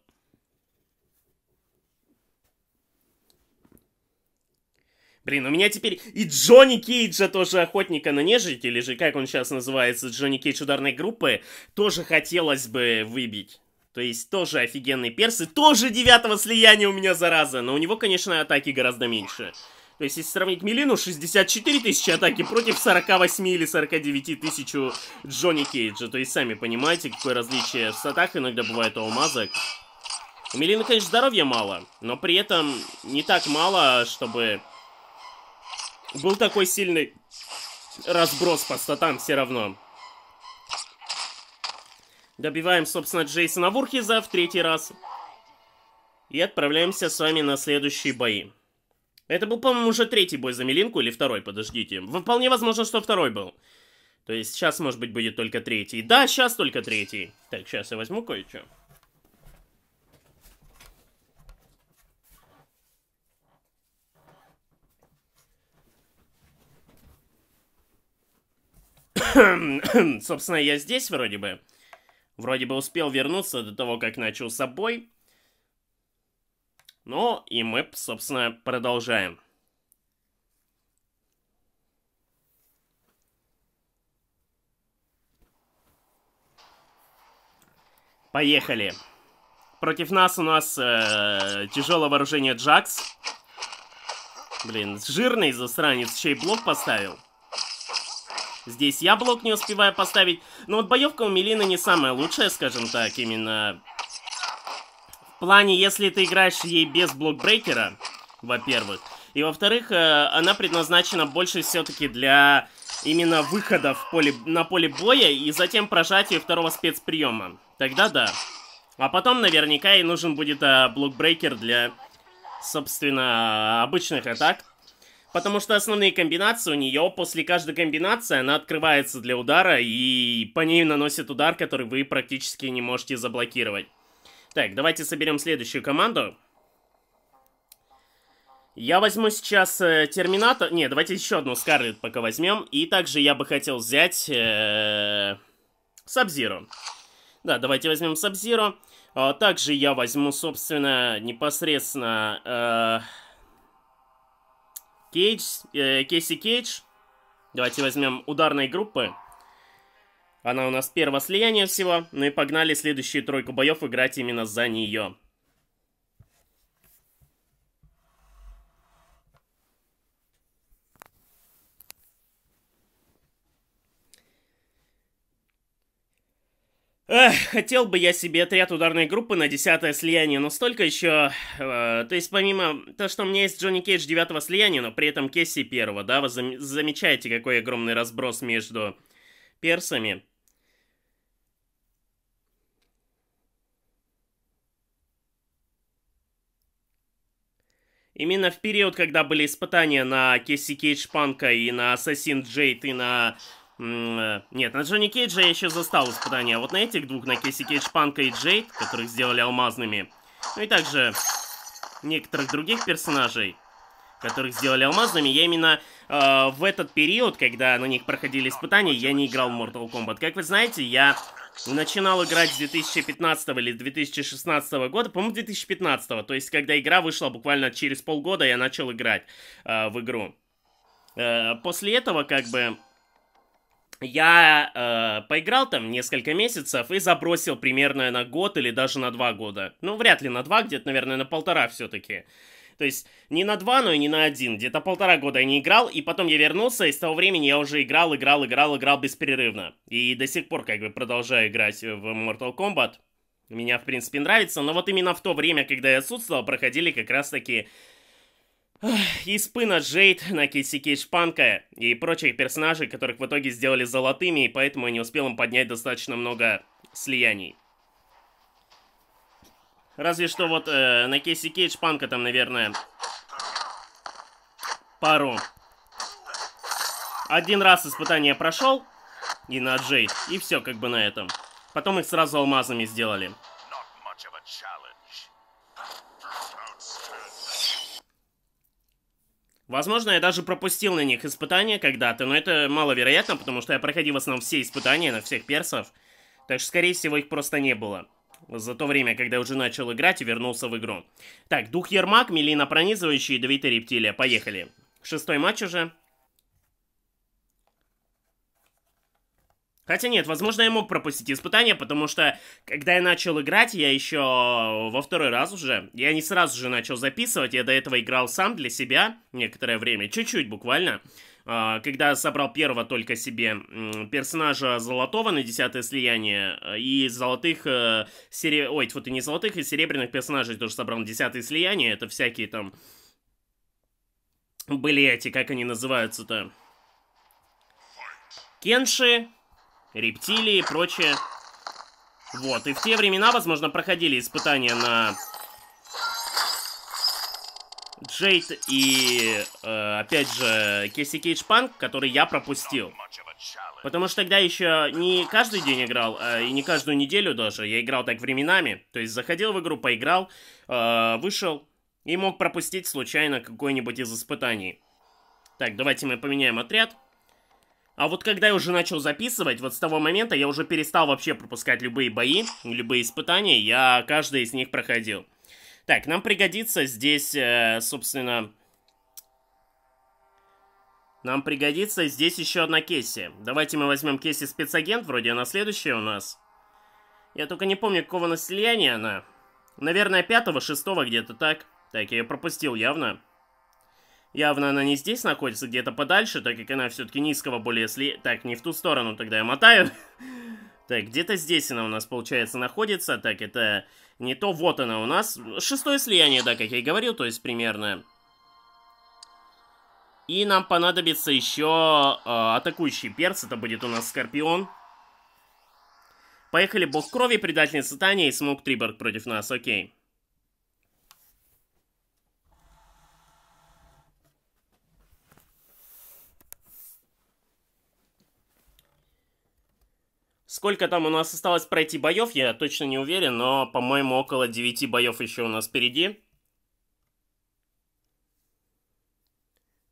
Блин, у меня теперь и Джонни Кейджа тоже охотника на нежить, или же как он сейчас называется, Джонни Кейдж ударной группы, тоже хотелось бы выбить. То есть тоже офигенный персы, тоже девятого слияния у меня, зараза. Но у него, конечно, атаки гораздо меньше. То есть, если сравнить Милину, 64 тысячи атаки против 48 или 49 тысяч у Джонни Кейджа. То есть, сами понимаете, какое различие в статах иногда бывает у алмазок. У Милины, конечно, здоровья мало, но при этом не так мало, чтобы был такой сильный разброс по статам все равно. Добиваем, собственно, Джейсона Вурхиза в третий раз. И отправляемся с вами на следующие бои. Это был, по-моему, уже третий бой за Милинку или второй, подождите. Вполне возможно, что второй был. То есть сейчас, может быть, будет только третий. Да, сейчас только третий. Так, сейчас я возьму кое-что. Собственно, я здесь вроде бы. Вроде бы успел вернуться до того, как начал собой Ну, и мы, собственно, продолжаем. Поехали. Против нас у нас э, тяжелое вооружение Джакс. Блин, жирный засранец, чей блок поставил. Здесь я блок не успеваю поставить. Но вот боевка у Мелины не самая лучшая, скажем так, именно... В плане, если ты играешь ей без блокбрейкера, во-первых. И во-вторых, э, она предназначена больше все-таки для именно выхода в поле, на поле боя и затем прожатия второго спецприема. Тогда да. А потом наверняка и нужен будет э, блокбрейкер для, собственно, обычных атак. Потому что основные комбинации у нее, после каждой комбинации она открывается для удара и по ней наносит удар, который вы практически не можете заблокировать. Так, давайте соберем следующую команду. Я возьму сейчас э, Терминатор. Не, давайте еще одну Скарлет пока возьмем. И также я бы хотел взять э, Сабзиру. Да, давайте возьмем Сабзиру. Э, а, также я возьму, собственно, непосредственно... Э, Кейдж, э, Кейси Кейдж. Давайте возьмем ударные группы. Она у нас первое слияние всего. Ну и погнали следующую тройку боев играть именно за нее. Эх, хотел бы я себе отряд ударной группы на десятое слияние, но столько еще... Э, то есть помимо того, что у меня есть Джонни Кейдж девятого слияния, но при этом Кесси первого, да, вы зам замечаете, какой огромный разброс между персами. Именно в период, когда были испытания на Кесси Кейдж Панка и на Ассасин Джейд и на Э, нет, на Джонни Кейджа я еще застал испытания, а вот на этих двух, на Кейси Кейдж Панка и Джейд, которых сделали алмазными, ну и также некоторых других персонажей, которых сделали алмазными, я именно э, в этот период, когда на них проходили испытания, я не играл в Mortal Kombat. Как вы знаете, я начинал играть с 2015 или 2016 года, по-моему, 2015, то есть когда игра вышла буквально через полгода, я начал играть э, в игру. Э, после этого, как бы, я э, поиграл там несколько месяцев и забросил примерно на год или даже на два года. Ну, вряд ли на два, где-то, наверное, на полтора все-таки. То есть не на два, но и не на один. Где-то полтора года я не играл, и потом я вернулся, и с того времени я уже играл, играл, играл, играл беспрерывно. И до сих пор как бы продолжаю играть в Mortal Kombat. Меня, в принципе, нравится, но вот именно в то время, когда я отсутствовал, проходили как раз-таки и Пына Джейд, Накисики Шпанка и прочих персонажей, которых в итоге сделали золотыми, и поэтому я не успел им поднять достаточно много слияний. Разве что вот э, на кейсе Кейдж Панка там, наверное, пару. Один раз испытание прошел, и на Джейд, и все как бы на этом. Потом их сразу алмазами сделали. Возможно, я даже пропустил на них испытания когда-то, но это маловероятно, потому что я проходил в основном все испытания на всех персов. Так что, скорее всего, их просто не было. За то время, когда я уже начал играть и вернулся в игру. Так, Дух Ермак, Мелина Пронизывающий и Давита Рептилия. Поехали. Шестой матч уже. Хотя нет, возможно, я мог пропустить испытание, потому что, когда я начал играть, я еще во второй раз уже, я не сразу же начал записывать, я до этого играл сам для себя некоторое время, чуть-чуть буквально, а, когда собрал первого только себе персонажа золотого на десятое слияние э, и золотых, э, сере... ой, вот и не золотых, и серебряных персонажей тоже собрал на десятое слияние, это всякие там, были эти, как они называются-то, Кенши, рептилии и прочее. Вот, и в те времена, возможно, проходили испытания на Джейд и, э, опять же, Кейси Кейдж Панк, который я пропустил. Потому что тогда еще не каждый день играл, э, и не каждую неделю даже. Я играл так временами. То есть заходил в игру, поиграл, э, вышел и мог пропустить случайно какое-нибудь из испытаний. Так, давайте мы поменяем отряд. А вот когда я уже начал записывать, вот с того момента я уже перестал вообще пропускать любые бои, любые испытания, я каждый из них проходил. Так, нам пригодится здесь, э, собственно... Нам пригодится здесь еще одна Кесси. Давайте мы возьмем Кесси спецагент, вроде она следующая у нас. Я только не помню, какого населения она. Наверное, пятого, шестого где-то так. Так, я ее пропустил явно. Явно она не здесь находится, где-то подальше, так как она все-таки низкого более если Так, не в ту сторону тогда я мотаю. Так, где-то здесь она у нас, получается, находится. Так, это не то. Вот она у нас. Шестое слияние, да, как я и говорил, то есть примерно. И нам понадобится еще э, а, атакующий перц. Это будет у нас Скорпион. Поехали, бог крови, предательница Таня и Смоук Триборг против нас, окей. Сколько там у нас осталось пройти боев, я точно не уверен, но, по-моему, около 9 боев еще у нас впереди.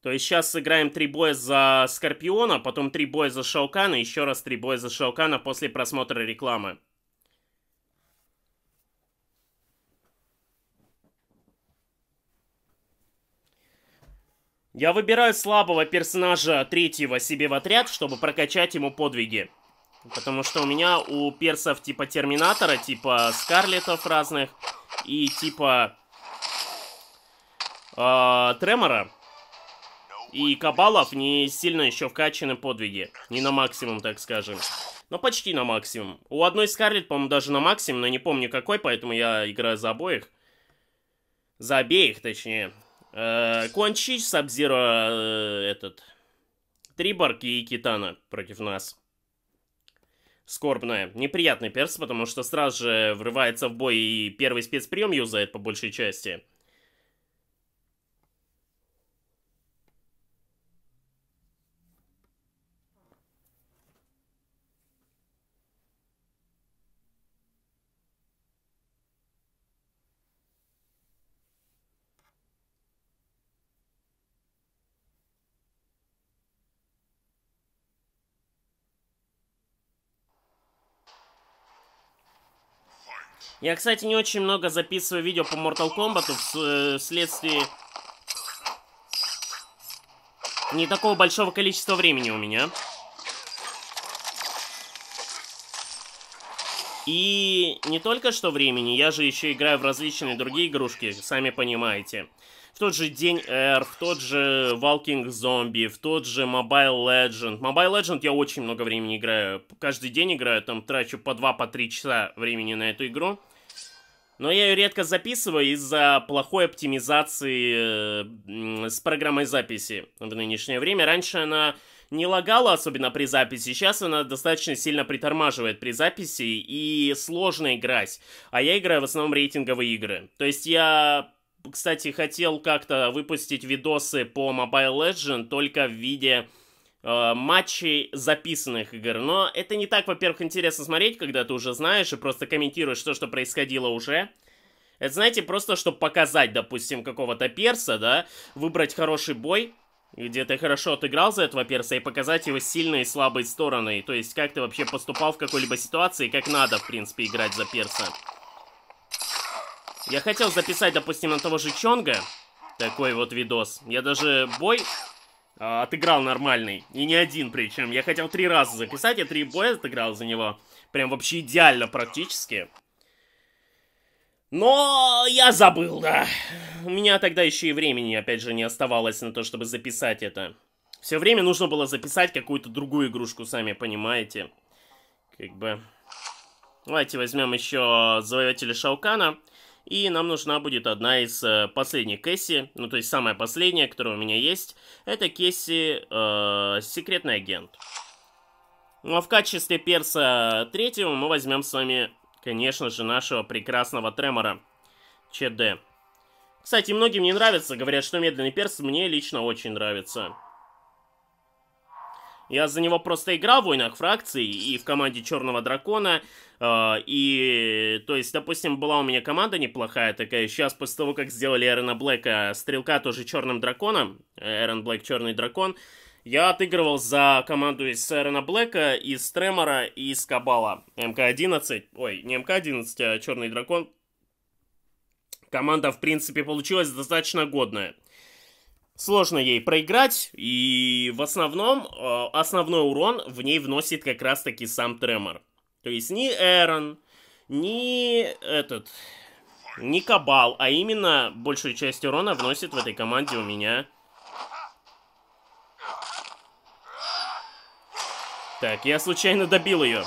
То есть сейчас сыграем 3 боя за Скорпиона, потом 3 боя за Шаукана, еще раз 3 боя за Шаукана после просмотра рекламы. Я выбираю слабого персонажа третьего себе в отряд, чтобы прокачать ему подвиги. Потому что у меня у персов типа Терминатора, типа Скарлетов разных и типа э, Тремора и Кабалов не сильно еще вкачаны подвиги. Не на максимум, так скажем. Но ну, почти на максимум. У одной скарлет по-моему, даже на максимум, но не помню какой, поэтому я играю за обоих. За обеих, точнее. Э, Кончич, Сабзира, э, этот... Триборг и Китана против нас скорбная, неприятный перс, потому что сразу же врывается в бой и первый спецприем юзает по большей части. Я, кстати, не очень много записываю видео по Mortal Kombat э, вследствие не такого большого количества времени у меня. И не только что времени, я же еще играю в различные другие игрушки, сами понимаете. В тот же День Р, в тот же Walking Zombie, в тот же Mobile Legend. Mobile Legend я очень много времени играю. Каждый день играю, там трачу по 2-3 по часа времени на эту игру. Но я ее редко записываю из-за плохой оптимизации э, с программой записи в нынешнее время. Раньше она не лагала, особенно при записи. Сейчас она достаточно сильно притормаживает при записи и сложно играть. А я играю в основном рейтинговые игры. То есть я, кстати, хотел как-то выпустить видосы по Mobile Legend только в виде Э, матчей записанных игр. Но это не так, во-первых, интересно смотреть, когда ты уже знаешь и просто комментируешь то, что происходило уже. Это, знаете, просто чтобы показать, допустим, какого-то перса, да, выбрать хороший бой, где ты хорошо отыграл за этого перса, и показать его сильные и слабые стороны. То есть, как ты вообще поступал в какой-либо ситуации, как надо, в принципе, играть за перса. Я хотел записать, допустим, на того же Чонга такой вот видос. Я даже бой э, отыграл нормальный. И не один причем. Я хотел три раза записать, я три боя отыграл за него. Прям вообще идеально практически. Но я забыл, да. У меня тогда еще и времени, опять же, не оставалось на то, чтобы записать это. Все время нужно было записать какую-то другую игрушку, сами понимаете. Как бы... Давайте возьмем еще Завоевателя Шаукана. И нам нужна будет одна из э, последних Кэсси, ну то есть самая последняя, которая у меня есть. Это Кэсси э, Секретный Агент. Ну а в качестве перса третьего мы возьмем с вами, конечно же, нашего прекрасного Тремора ЧД. Кстати, многим не нравится, говорят, что медленный перс мне лично очень нравится. Я за него просто играл в войнах фракций и в команде Черного Дракона. Э, и, то есть, допустим, была у меня команда неплохая такая. Сейчас, после того, как сделали Эрена Блэка, Стрелка тоже Черным Драконом. Э, Эрен Блэк Черный Дракон. Я отыгрывал за команду из Эрена Блэка, из Тремора и из Кабала. МК-11, ой, не МК-11, а Черный Дракон. Команда, в принципе, получилась достаточно годная сложно ей проиграть, и в основном э, основной урон в ней вносит как раз-таки сам Тремор. То есть ни Эрон, ни этот, ни Кабал, а именно большую часть урона вносит в этой команде у меня. Так, я случайно добил ее.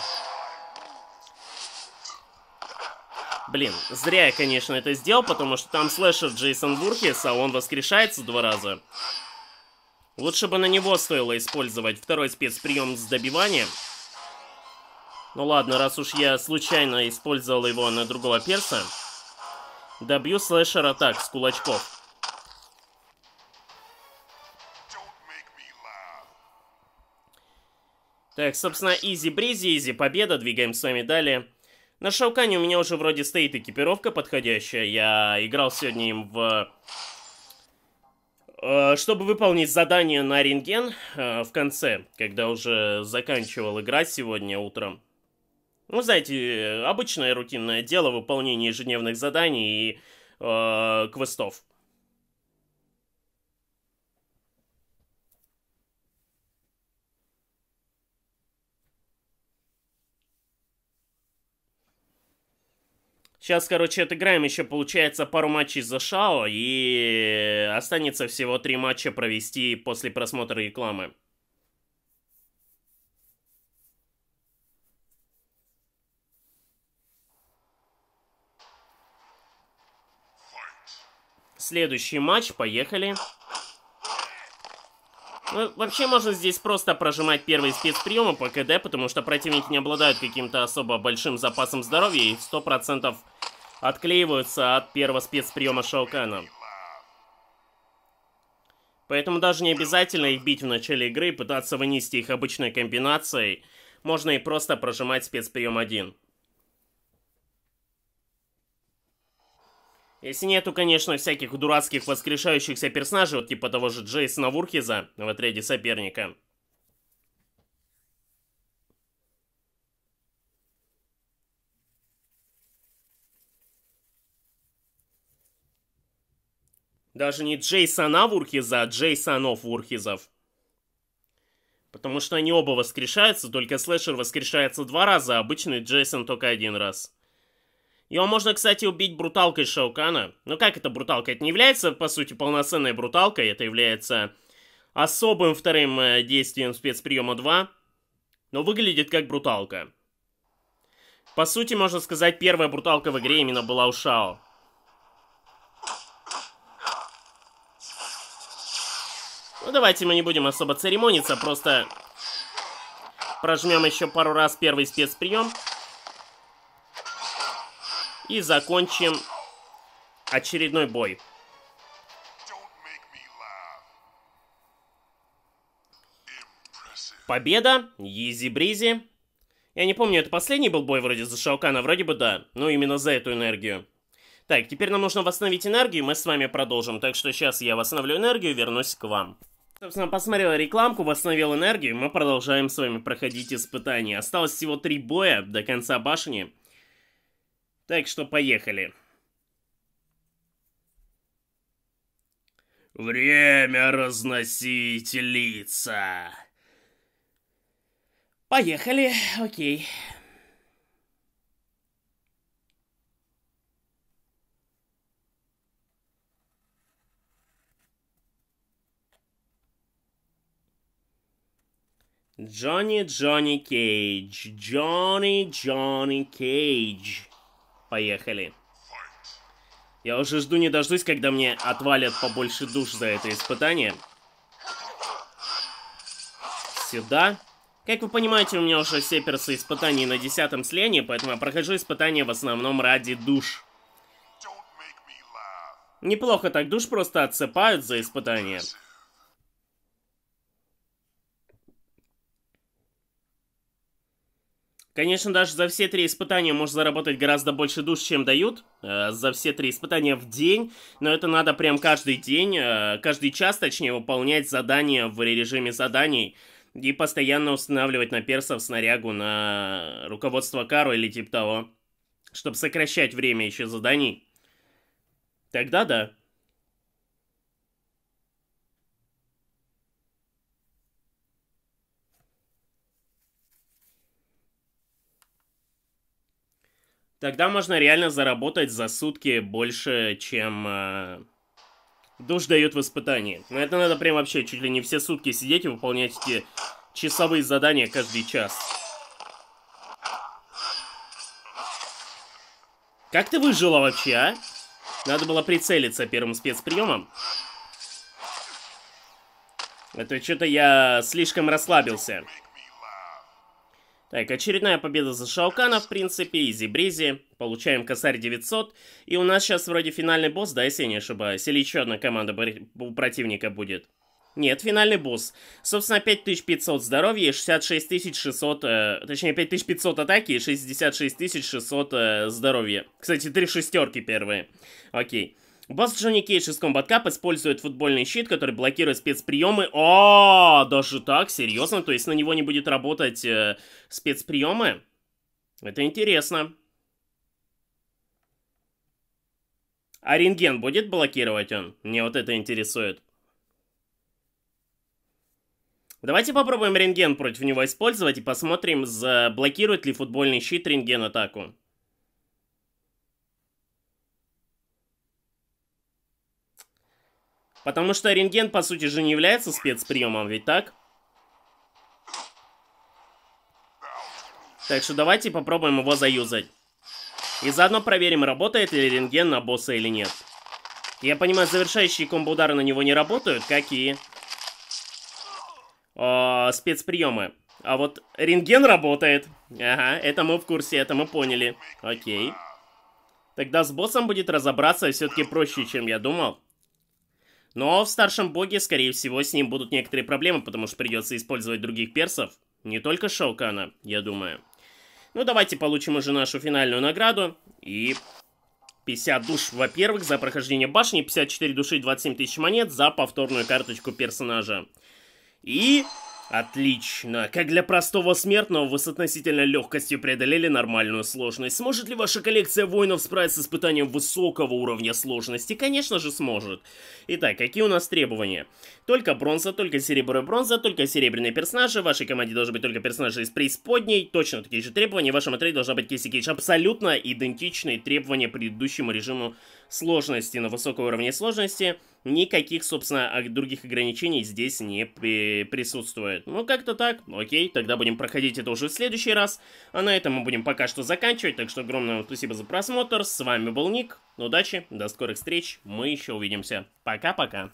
Блин, зря я, конечно, это сделал, потому что там слэшер Джейсон Буркис, а он воскрешается два раза. Лучше бы на него стоило использовать второй спецприем с добиванием. Ну ладно, раз уж я случайно использовал его на другого перса, добью слэшера так, с кулачков. Так, собственно, изи-бризи, изи-победа, двигаем с вами далее. На Шаукане у меня уже вроде стоит экипировка подходящая. Я играл сегодня им в... Э, чтобы выполнить задание на рентген э, в конце, когда уже заканчивал играть сегодня утром. Ну, знаете, обычное рутинное дело выполнение ежедневных заданий и э, квестов. Сейчас, короче, отыграем еще, получается, пару матчей за Шао, и останется всего три матча провести после просмотра рекламы. Следующий матч, поехали. Ну, вообще можно здесь просто прожимать первые спецприемы по КД, потому что противники не обладают каким-то особо большим запасом здоровья и 100% отклеиваются от первого спецприема Шаукана. Поэтому даже не обязательно их бить в начале игры и пытаться вынести их обычной комбинацией. Можно и просто прожимать спецприем 1. Если нету, конечно, всяких дурацких воскрешающихся персонажей, вот типа того же Джейсона Вурхиза в отряде соперника. Даже не Джейсона Вурхиза, а Джейсонов Вурхизов. Потому что они оба воскрешаются, только Слэшер воскрешается два раза, а обычный Джейсон только один раз. Его можно, кстати, убить бруталкой Шаукана. Но ну, как это бруталка? Это не является, по сути, полноценной бруталкой, это является особым вторым э, действием спецприема 2, но выглядит как бруталка. По сути, можно сказать, первая бруталка в игре именно была у Шао. Ну, давайте мы не будем особо церемониться, просто прожмем еще пару раз первый спецприем. И закончим очередной бой. Победа, изи-бризи. Я не помню, это последний был бой вроде за Шаукана, вроде бы да. Ну, именно за эту энергию. Так, теперь нам нужно восстановить энергию, мы с вами продолжим. Так что сейчас я восстановлю энергию, вернусь к вам. Собственно, посмотрел рекламку, восстановил энергию, мы продолжаем с вами проходить испытания. Осталось всего три боя до конца башни. Так что поехали. Время разносить лица. Поехали, окей. Джонни, Джонни Кейдж. Джонни, Джонни Кейдж. Поехали. Я уже жду не дождусь, когда мне отвалят побольше душ за это испытание. Сюда. Как вы понимаете, у меня уже все персы испытаний на десятом слене, поэтому я прохожу испытания в основном ради душ. Неплохо так душ просто отсыпают за испытания. Конечно, даже за все три испытания можно заработать гораздо больше душ, чем дают. Э, за все три испытания в день. Но это надо прям каждый день, э, каждый час, точнее, выполнять задания в режиме заданий. И постоянно устанавливать на персов снарягу на руководство Кару или типа того. Чтобы сокращать время еще заданий. Тогда да. Тогда можно реально заработать за сутки больше, чем э, душ дает в испытании. Но это надо прям вообще чуть ли не все сутки сидеть и выполнять эти часовые задания каждый час. Как ты выжила вообще, а? Надо было прицелиться первым спецприемом. Это что-то я слишком расслабился. Так, очередная победа за Шаукана, в принципе, изи-бризи. Получаем косарь 900. И у нас сейчас вроде финальный босс, да, если я не ошибаюсь? Или еще одна команда у противника будет? Нет, финальный босс. Собственно, 5500 здоровья и 66600... Э, точнее, 5500 атаки и 66600 э, здоровья. Кстати, три шестерки первые. Окей. Босс Джонни Кейдж из Combat Cup использует футбольный щит, который блокирует спецприемы. О, даже так? Серьезно? То есть на него не будет работать э, спецприемы? Это интересно. А рентген будет блокировать он? Мне вот это интересует. Давайте попробуем рентген против него использовать и посмотрим, заблокирует ли футбольный щит рентген атаку. Потому что рентген, по сути же, не является спецприемом, ведь так? Так что давайте попробуем его заюзать. И заодно проверим, работает ли рентген на босса или нет. Я понимаю, завершающие комбо-удары на него не работают. Какие? О, а, спецприемы. А вот рентген работает. Ага, это мы в курсе, это мы поняли. Окей. Тогда с боссом будет разобраться все-таки проще, чем я думал. Но в старшем боге, скорее всего, с ним будут некоторые проблемы, потому что придется использовать других персов. Не только Шаукана, я думаю. Ну, давайте получим уже нашу финальную награду. И 50 душ, во-первых, за прохождение башни, 54 души и 27 тысяч монет за повторную карточку персонажа. И Отлично. Как для простого смертного, вы с относительно легкостью преодолели нормальную сложность. Сможет ли ваша коллекция воинов справиться с испытанием высокого уровня сложности? Конечно же сможет. Итак, какие у нас требования? Только бронза, только серебро и бронза, только серебряные персонажи. В вашей команде должны быть только персонажи из преисподней. Точно такие же требования. В вашем отряде должна быть Кейси Кейдж. Абсолютно идентичные требования предыдущему режиму сложности, на высоком уровне сложности, никаких, собственно, а, других ограничений здесь не при присутствует. Ну, как-то так. Окей, тогда будем проходить это уже в следующий раз. А на этом мы будем пока что заканчивать, так что огромное вам спасибо за просмотр. С вами был Ник. Удачи, до скорых встреч, мы еще увидимся. Пока-пока.